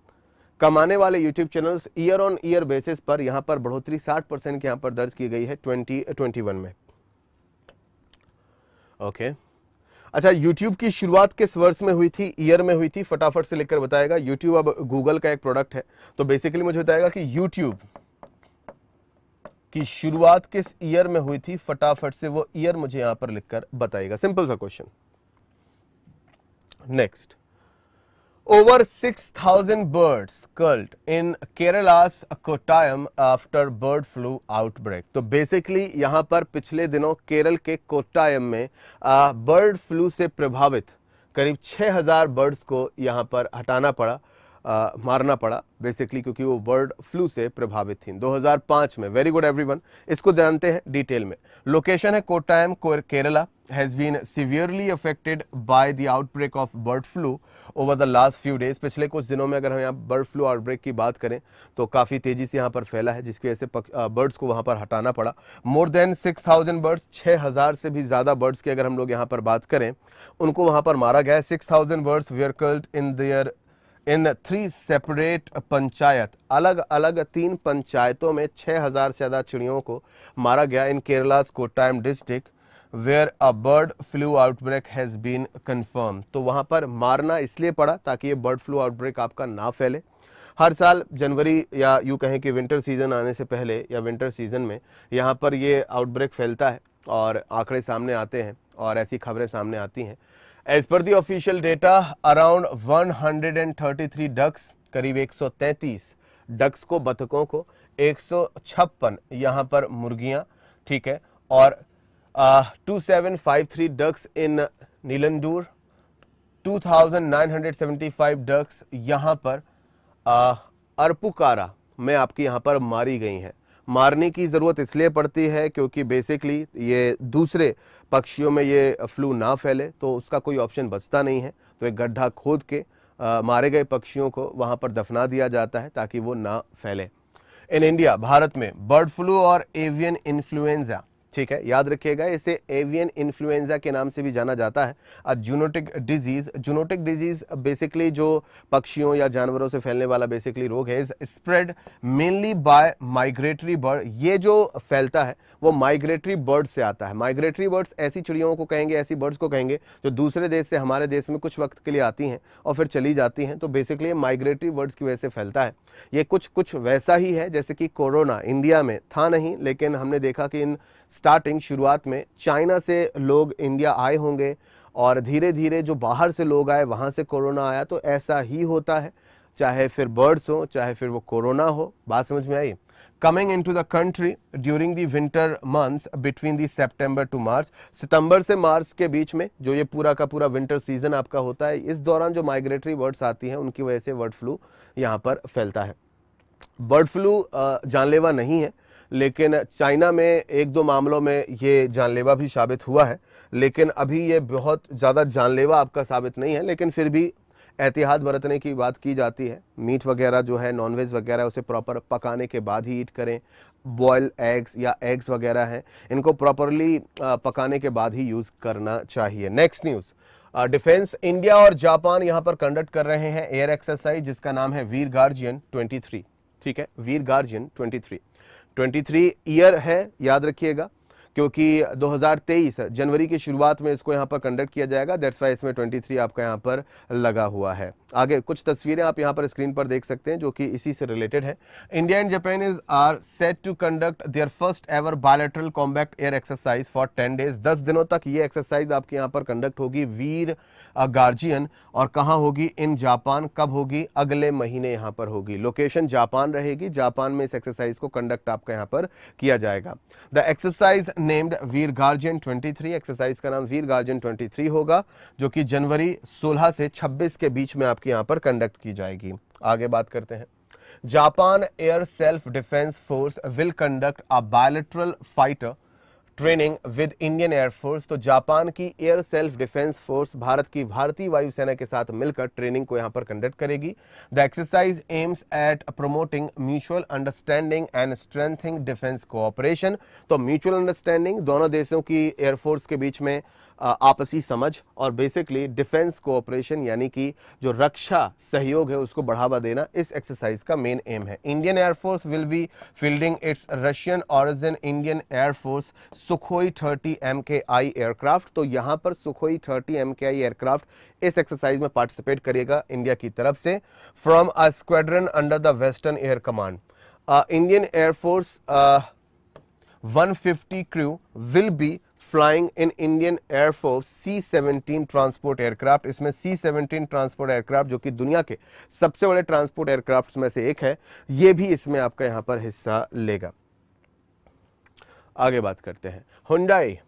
A: कमाने वाले YouTube channels year on year basis पर यहां पर बढ़ोतरी 60 परसेंट यहां पर दर्ज की गई है 2021 में ओके okay. अच्छा यूट्यूब की शुरुआत किस वर्ष में हुई थी ईयर में हुई थी फटाफट से लेकर बताएगा यूट्यूब अब गूगल का एक प्रोडक्ट है तो बेसिकली मुझे बताएगा कि यूट्यूब की शुरुआत किस ईयर में हुई थी फटाफट से वो ईयर मुझे यहां पर लिखकर बताएगा सिंपल सा question next Over 6,000 birds culled in Kerala's Kottayam after bird flu outbreak. so basically yahan par pichle पिछले kerala ke kottayam mein uh, bird flu se prabhavit करीब 6,000 बर्ड्स को यहाँ पर हटाना पड़ा आ, मारना पड़ा बेसिकली क्योंकि वो बर्ड फ्लू से प्रभावित थी 2005 में वेरी गुड एवरीवन इसको जानते हैं डिटेल में लोकेशन है Kottayam Kerala has been severely affected by the outbreak of bird flu over the last few days. पिछले कुछ दिनों में अगर हम यहाँ बर्ड फ्लू आउटब्रेक की बात करें तो काफ़ी तेज़ी से यहाँ पर फैला है जिसकी वजह से बर्ड्स को वहाँ पर हटाना पड़ा मोर देन 6000 बर्ड्स 6000 से भी ज़्यादा बर्ड्स की अगर हम लोग यहाँ पर बात करें उनको वहाँ पर मारा गया है six thousand birds we culled in their in three separate panchayat अलग अलग तीन पंचायतों में 6000 से ज़्यादा चिड़ियों को मारा गया in Kerala's Kottayam district where a bird flu outbreak has been confirmed तो वहाँ पर मारना इसलिए पड़ा ताकि ये बर्ड फ्लू आउटब्रेक आपका ना फैले हर साल जनवरी या यूँ कहें कि विंटर सीज़न आने से पहले या विंटर सीज़न में यहाँ पर ये आउटब्रेक फैलता है और आंकड़े सामने आते हैं और ऐसी खबरें सामने आती हैं as per the official data around 133 ducks करीब 133 डक्स को बतकों को एक सौ यहाँ पर मुर्गियाँ ठीक है और 2753 uh, ducks in Neendoor 2975 ducks यहाँ पर uh, अर्पुकारा में आपकी यहाँ पर मारी गई हैं मारने की ज़रूरत इसलिए पड़ती है क्योंकि बेसिकली ये दूसरे पक्षियों में ये फ्लू ना फैले तो उसका कोई ऑप्शन बचता नहीं है तो एक गड्ढा खोद के आ, uh, मारे गए पक्षियों को वहाँ पर दफना दिया जाता है ताकि वो ना फैले इन इंडिया भारत में बर्ड फ्लू और एवियन इन्फ्लुएंजा ठीक है याद रखिएगा इसे एवियन इन्फ्लुएंजा के नाम से भी जाना जाता है और zoonotic disease zoonotic disease basically जो पक्षियों या जानवरों से फैलने वाला बेसिकली रोग है is spread mainly by migratory bird ये जो फैलता है वो माइग्रेटरी बर्ड से आता है माइग्रेटरी बर्ड्स ऐसी चिड़ियों को कहेंगे ऐसी बर्ड्स को कहेंगे जो दूसरे देश से हमारे देश में कुछ वक्त के लिए आती हैं और फिर चली जाती हैं तो बेसिकली माइग्रेटरी बर्ड्स की वजह से फैलता है ये कुछ कुछ वैसा ही है जैसे कि कोरोना इंडिया में था नहीं लेकिन हमने देखा कि इन स्टार्टिंग शुरुआत में चाइना से लोग इंडिया आए होंगे और धीरे धीरे जो बाहर से लोग आए वहाँ से कोरोना आया तो ऐसा ही होता है चाहे फिर बर्ड्स हो चाहे फिर वो कोरोना हो बात समझ में आई coming in to the country during the winter months between the September to March सितंबर से मार्च के बीच में जो ये पूरा का पूरा विंटर सीजन आपका होता है इस दौरान जो माइग्रेटरी बर्ड्स आती हैं उनकी वजह से बर्ड फ्लू यहाँ पर फैलता है बर्ड फ्लू जानलेवा नहीं है लेकिन चाइना में एक दो मामलों में ये जानलेवा भी साबित हुआ है लेकिन अभी ये बहुत ज़्यादा जानलेवा आपका साबित नहीं है लेकिन फिर भी एहतियात बरतने की बात की जाती है मीट वगैरह जो है नॉनवेज वगैरह उसे प्रॉपर पकाने के बाद ही ईट करें बॉयल एग्स या एग्स वगैरह हैं इनको प्रॉपरली पकाने के बाद ही यूज़ करना चाहिए नेक्स्ट न्यूज़ डिफेंस इंडिया और जापान यहाँ पर कंडक्ट कर रहे हैं एयर एक्सरसाइज जिसका नाम है वीर गार्जियन 23 ठीक है Veer Guardian 23 twenty three year है याद रखिएगा क्योंकि 2023 जनवरी की शुरुआत में इसको यहाँ पर कंडक्ट किया जाएगा दैट्स वाई इसमें 23 आपका यहाँ पर लगा हुआ है आगे कुछ तस्वीरें आप यहाँ पर स्क्रीन पर देख सकते हैं जो कि इसी से रिलेटेड है India and Japan is are set to conduct their first ever bilateral combat air exercise for ten days दस दिनों तक ये एक्सरसाइज आपके यहाँ पर कंडक्ट होगी वीर गार्जियन और कहाँ होगी इन जापान कब होगी अगले महीने यहाँ पर होगी लोकेशन जापान रहेगी जापान में इस एक्सरसाइज को कंडक्ट आपका यहाँ पर किया जाएगा the exercise named Veer Guardian 23 exercise का नाम वीर गार्जियन 23 होगा जो कि जनवरी 16 से 26 के बीच में आपके यहां पर कंडक्ट की जाएगी आगे बात करते हैं Japan air self defence force will conduct a bilateral fighter training with Indian air force तो जापान की air self defence force Bharat की भारतीय वायुसेना के साथ मिलकर ट्रेनिंग को यहां पर कंडक्ट करेगी the exercise aims at promoting mutual understanding and strengthening defence cooperation तो म्यूचुअल अंडरस्टैंडिंग दोनों देशों की एयरफोर्स के बीच में आपसी समझ और बेसिकली डिफेंस कोऑपरेशन यानी कि जो रक्षा सहयोग है उसको बढ़ावा देना इस एक्सरसाइज का मेन एम है Indian air force will be fielding its Russian origin Indian air force Sukhoi thirty M K I aircraft तो यहाँ पर Sukhoi thirty M K I aircraft इस एक्सरसाइज में पार्टिसिपेट करिएगा इंडिया की तरफ से from a squadron under the western air command Indian air force 150 crew will be flying in Indian air force C seventeen transport aircraft इसमें सी सेवनटीन ट्रांसपोर्ट एयरक्राफ्ट जो कि दुनिया के सबसे बड़े ट्रांसपोर्ट एयरक्राफ्ट में से एक है ये भी इसमें आपका यहाँ पर हिस्सा लेगा आगे बात करते हैं हुंडाई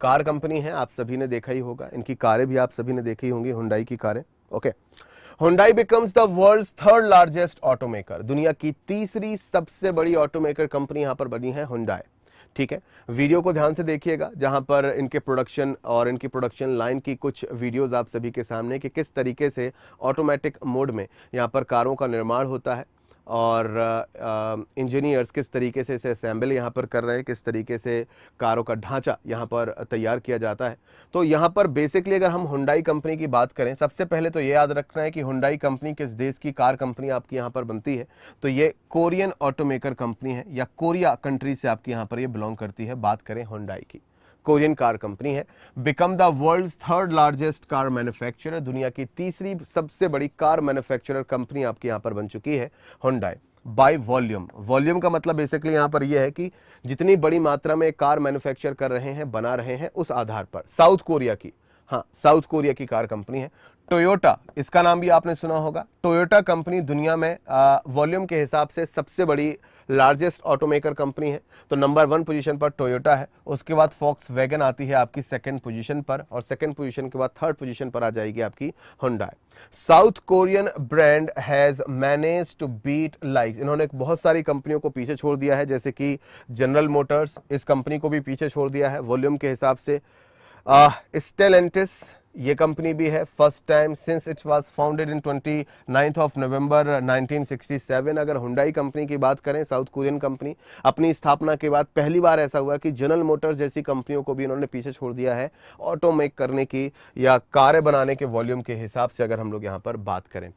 A: कार कंपनी है आप सभी ने देखा ही होगा इनकी कारें भी आप सभी ने देखी होंगी हुंडाई की कारें okay Hyundai becomes the world third largest automaker दुनिया की तीसरी सबसे बड़ी ऑटोमेकर कंपनी यहां पर बनी है हुंडाई ठीक है वीडियो को ध्यान से देखिएगा जहां पर इनके प्रोडक्शन और इनकी प्रोडक्शन लाइन की कुछ वीडियोस आप सभी के सामने कि किस तरीके से ऑटोमेटिक मोड में यहां पर कारों का निर्माण होता है और इंजीनियर्स किस तरीके से इसे असेंबल यहाँ पर कर रहे हैं किस तरीके से कारों का ढांचा यहाँ पर तैयार किया जाता है तो यहाँ पर बेसिकली अगर हम हुंडाई कंपनी की बात करें सबसे पहले तो ये याद रखना है कि हुंडाई कंपनी किस देश की कार कंपनी आपकी यहाँ पर बनती है तो ये कोरियन ऑटोमेकर कंपनी है या कोरिया कंट्री से आपकी यहाँ पर ये बिलोंग करती है बात करें हुंडाई की कोरियन कार कंपनी है become the world third largest car manufacturer दुनिया की तीसरी सबसे बड़ी कार मैन्युफैक्चरर कंपनी आपके यहां पर बन चुकी है होंडाई बाय वॉल्यूम वॉल्यूम का मतलब बेसिकली यहां पर यह है कि जितनी बड़ी मात्रा में कार मैन्युफैक्चर कर रहे हैं बना रहे हैं उस आधार पर साउथ कोरिया की हाँ साउथ कोरिया की कार कंपनी है टोयोटा इसका नाम भी आपने सुना होगा टोयोटा कंपनी दुनिया में वॉल्यूम के हिसाब से सबसे बड़ी लार्जेस्ट ऑटोमेकर कंपनी है तो नंबर वन पोजीशन पर टोयोटा है उसके बाद फॉक्स वैगन आती है आपकी सेकंड पोजीशन पर और सेकंड पोजीशन के बाद थर्ड पोजीशन पर आ जाएगी आपकी Honda South Korean brand has manage to beat like इन्होंने बहुत सारी कंपनियों को पीछे छोड़ दिया है जैसे कि जनरल मोटर्स इस कंपनी को भी पीछे छोड़ दिया है वॉल्यूम के हिसाब से स्टेलेंटिस uh, ये कंपनी भी है first time since it was founded in twenty ninth of November 1967 अगर हुंडाई कंपनी की बात करें साउथ कोरियन कंपनी अपनी स्थापना के बाद पहली बार ऐसा हुआ कि जनरल मोटर्स जैसी कंपनियों को भी इन्होंने पीछे छोड़ दिया है ऑटोमेक करने की या कारें बनाने के वॉल्यूम के हिसाब से अगर हम लोग यहाँ पर बात करें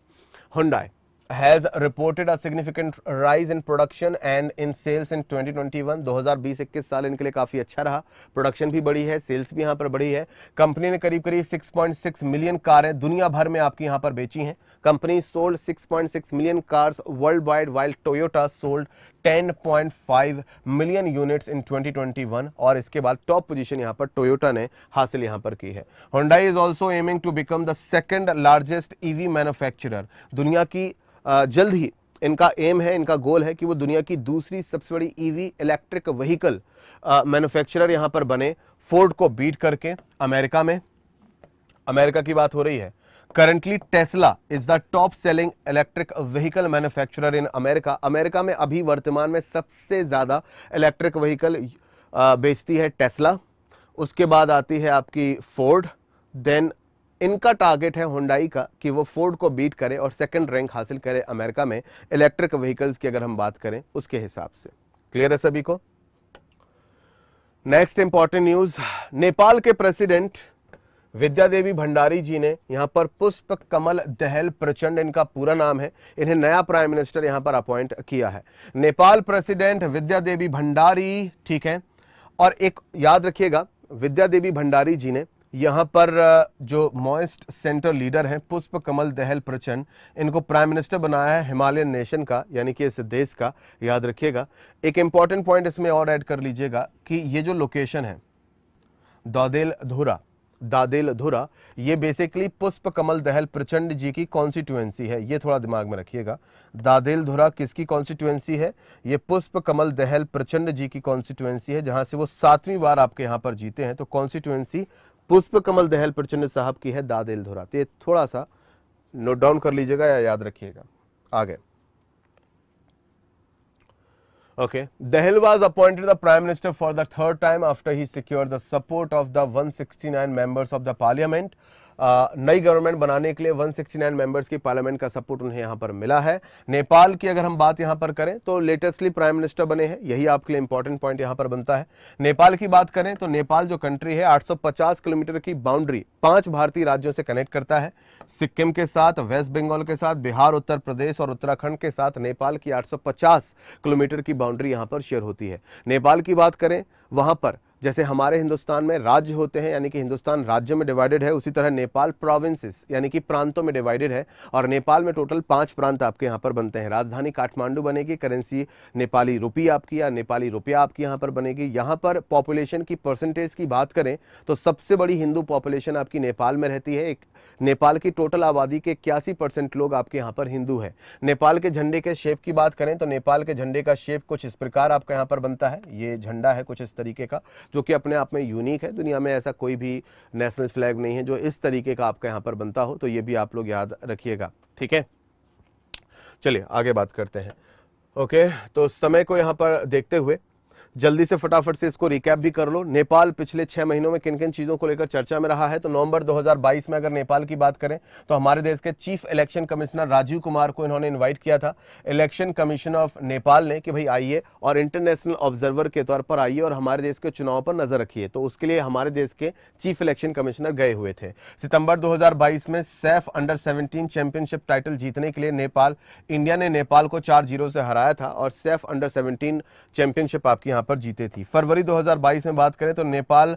A: Hyundai has reported a significant rise in production and in sales in 2021 2020-21 साल इनके लिए काफ़ी अच्छा रहा प्रोडक्शन भी बढ़ी है सेल्स भी यहाँ पर बढ़ी है कंपनी ने करीब करीब 6.6 मिलियन कारें दुनिया भर में आपकी यहाँ पर बेची हैं company sold 6.6 million cars world wide wild Toyota sold 10.5 million units in 2021 और इसके बाद टॉप पोजीशन यहाँ पर टोयोटा ने हासिल यहाँ पर की है Hyundai is also aiming to become the second largest EV manufacturer दुनिया की जल्द ही इनका एम है इनका गोल है कि वो दुनिया की दूसरी सबसे बड़ी ईवी इलेक्ट्रिक व्हीकल मैन्युफैक्चरर यहां पर बने फोर्ड को बीट करके अमेरिका में अमेरिका की बात हो रही है currently Tesla is the top selling electric vehicle manufacturer in America America में अभी वर्तमान में सबसे ज़्यादा इलेक्ट्रिक व्हीकल बेचती है टेस्ला उसके बाद आती है आपकी फोर्ड देन इनका टारगेट है होंडाई का कि वो फोर्ड को बीट करे और सेकंड रैंक हासिल करे अमेरिका में इलेक्ट्रिक व्हीकल्स की अगर हम बात करें उसके हिसाब से क्लियर है सभी को नेक्स्ट इंपॉर्टेंट न्यूज नेपाल के प्रेसिडेंट विद्या देवी भंडारी जी ने यहां पर पुष्प कमल दहल प्रचंड इनका पूरा नाम है इन्हें नया प्राइम मिनिस्टर यहां पर अपॉइंट किया है नेपाल प्रेसिडेंट विद्या देवी भंडारी ठीक है और एक याद रखिएगा विद्या देवी भंडारी जी ने यहाँ पर जो मॉइस्ट सेंटर लीडर हैं पुष्प कमल दहल प्रचंड इनको प्राइम मिनिस्टर बनाया है हिमालयन नेशन का यानी कि इस देश का याद रखिएगा एक इंपॉर्टेंट पॉइंट इसमें और ऐड कर लीजिएगा कि ये जो लोकेशन है दादेल धुरा दादेल धुरा ये बेसिकली पुष्प कमल दहल प्रचंड जी की कॉन्स्टिट्युएंसी है ये थोड़ा दिमाग में रखिएगा दादेल धुरा किसकी कॉन्स्टिट्युएंसी है ये पुष्प कमल दहल प्रचंड जी की कॉन्स्टिट्युएंसी है जहां से वो सातवीं बार आपके यहां पर जीते हैं तो कॉन्स्टिट्युएंसी पुष्प कमल दहल प्रचंड साहब की है दादेल धोरा तो ये थोड़ा सा नोट डाउन कर लीजिएगा या याद रखिएगा आगे okay Dahal was appointed the prime minister for the third time after he secure the support of the 169 members of the parliament नई गवर्नमेंट बनाने के लिए 169 मेंबर्स की पार्लियामेंट का सपोर्ट उन्हें यहाँ पर मिला है नेपाल की अगर हम बात यहाँ पर करें तो लेटेस्टली प्राइम मिनिस्टर बने हैं यही आपके लिए इंपॉर्टेंट पॉइंट यहाँ पर बनता है नेपाल की बात करें तो नेपाल जो कंट्री है 850 किलोमीटर की बाउंड्री पांच भारतीय राज्यों से कनेक्ट करता है सिक्किम के साथ वेस्ट बंगाल के साथ बिहार उत्तर प्रदेश और उत्तराखंड के साथ नेपाल की आठ किलोमीटर की बाउंड्री यहाँ पर शेयर होती है नेपाल की बात करें वहां पर जैसे हमारे हिंदुस्तान में राज्य होते हैं यानी कि हिंदुस्तान राज्य में डिवाइडेड है उसी तरह नेपाल प्रोविंसेस यानी कि प्रांतों में डिवाइडेड है और नेपाल में टोटल पांच प्रांत आपके यहाँ पर बनते हैं राजधानी काठमांडू बनेगी करेंसी नेपाली रुपी आपकी या नेपाली रुपया आपकी यहाँ पर बनेगी यहाँ पर पॉपुलेशन की परसेंटेज की बात करें तो सबसे बड़ी हिंदू पॉपुलेशन आपकी नेपाल में रहती है एक नेपाल की टोटल आबादी के इक्यासी लोग आपके यहाँ पर हिंदू हैं नेपाल के झंडे के शेप की बात करें तो नेपाल के झंडे का शेप कुछ इस प्रकार आपके यहाँ पर बनता है ये झंडा है कुछ इस तरीके का जो कि अपने आप में यूनिक है दुनिया में ऐसा कोई भी नेशनल फ्लैग नहीं है जो इस तरीके का आपका यहाँ पर बनता हो तो ये भी आप लोग याद रखिएगा ठीक है चलिए आगे बात करते हैं ओके तो समय को यहाँ पर देखते हुए जल्दी से फटाफट से इसको रिकैप भी कर लो नेपाल पिछले छह महीनों में किन किन चीज़ों को लेकर चर्चा में रहा है तो नवंबर 2022 में अगर नेपाल की बात करें तो हमारे देश के chief election commissioner Rajiv Kumar को इन्होंने इन्वाइट किया था इलेक्शन कमीशन ऑफ नेपाल ने कि भाई आइए और इंटरनेशनल ऑब्जर्वर के तौर पर आइए और हमारे देश के चुनाव पर नज़र रखिए तो उसके लिए हमारे देश के चीफ इलेक्शन कमिश्नर गए हुए थे सितंबर दो में SAFF under seventeen championship title जीतने के लिए नेपाल इंडिया ने नेपाल को चार जीरो से हराया था और सैफ अंडर सेवनटीन चैंपियनशिप आपकी यहाँ पर जीते थी फरवरी 2022 में बात करें तो Nepal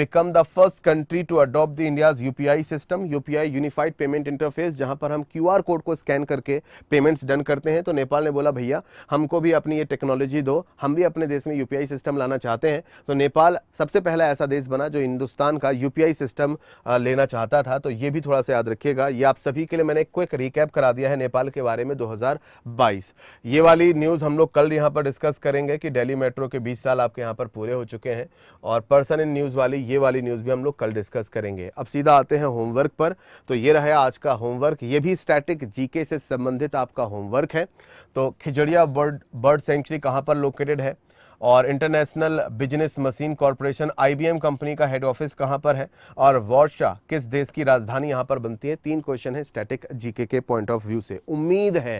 A: become the first country to adopt the India's UPI system UPI unified payment interface जहां पर हम क्यूआर कोड को स्कैन करके पेमेंट्स डन करते हैं तो नेपाल ने बोला भैया हमको भी अपनी ये टेक्नोलॉजी दो हम भी अपने देश में यूपीआई सिस्टम लाना चाहते हैं तो नेपाल सबसे पहला ऐसा देश बना जो हिंदुस्तान का यूपीआई सिस्टम लेना चाहता था तो ये भी थोड़ा सा याद रखिएगा ये आप सभी के लिए मैंने क्विक रिकैप करा दिया है नेपाल के बारे में दो ये वाली न्यूज़ हम लोग कल यहाँ पर डिस्कस करेंगे कि डेली मेट्रो के 20 साल आपके यहाँ पर पूरे हो चुके हैं और पर्सन इन न्यूज़ वाली ये वाली न्यूज़ भी हम लोग कल डिस्कस करेंगे अब सीधा आते हैं होमवर्क पर तो ये रहा आज का होमवर्क ये भी स्टैटिक जीके से संबंधित आपका होमवर्क है तो खिजड़िया बर्ड बर्ड सेंचुरी कहाँ पर लोकेटेड है और international business machine corporation IBM company का हेड ऑफिस कहाँ पर है और वॉर्शा किस देश की राजधानी यहाँ पर बनती है तीन क्वेश्चन है स्टैटिक जीके के पॉइंट ऑफ व्यू से उम्मीद है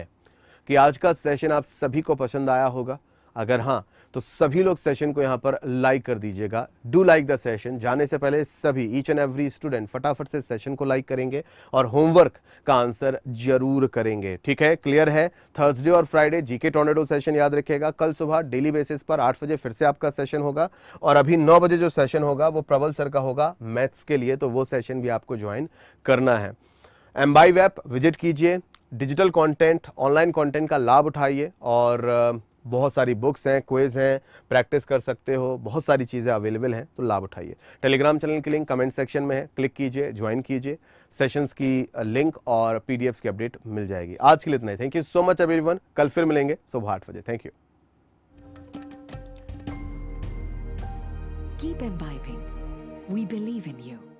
A: कि आज का सेशन आप सभी को पसंद आया होगा अगर हाँ तो सभी लोग सेशन को यहां पर लाइक कर दीजिएगा डू लाइक द सेशन जाने से पहले सभी ईच एंड एवरी स्टूडेंट फटाफट से सेशन को लाइक करेंगे और होमवर्क का आंसर जरूर करेंगे ठीक है क्लियर है थर्सडे और फ्राइडे जीके टोनेडो सेशन याद रखिएगा कल सुबह डेली बेसिस पर आठ बजे फिर से आपका सेशन होगा और अभी नौ बजे जो सेशन होगा वो प्रबल सर का होगा मैथ्स के लिए तो वो सेशन भी आपको ज्वाइन करना है एम्बाई ऐप विजिट कीजिए डिजिटल कंटेंट ऑनलाइन कंटेंट का लाभ उठाइए और बहुत सारी बुक्स हैं क्वेज हैं प्रैक्टिस कर सकते हो बहुत सारी चीज़ें अवेलेबल हैं तो लाभ उठाइए टेलीग्राम चैनल की लिंक कमेंट सेक्शन में है क्लिक कीजिए ज्वाइन कीजिए सेशंस की लिंक और पीडीएफ्स की अपडेट मिल जाएगी आज के लिए इतना ही thank you so much everyone कल फिर मिलेंगे सुबह आठ बजे thank you Keep imbibing. We believe in you.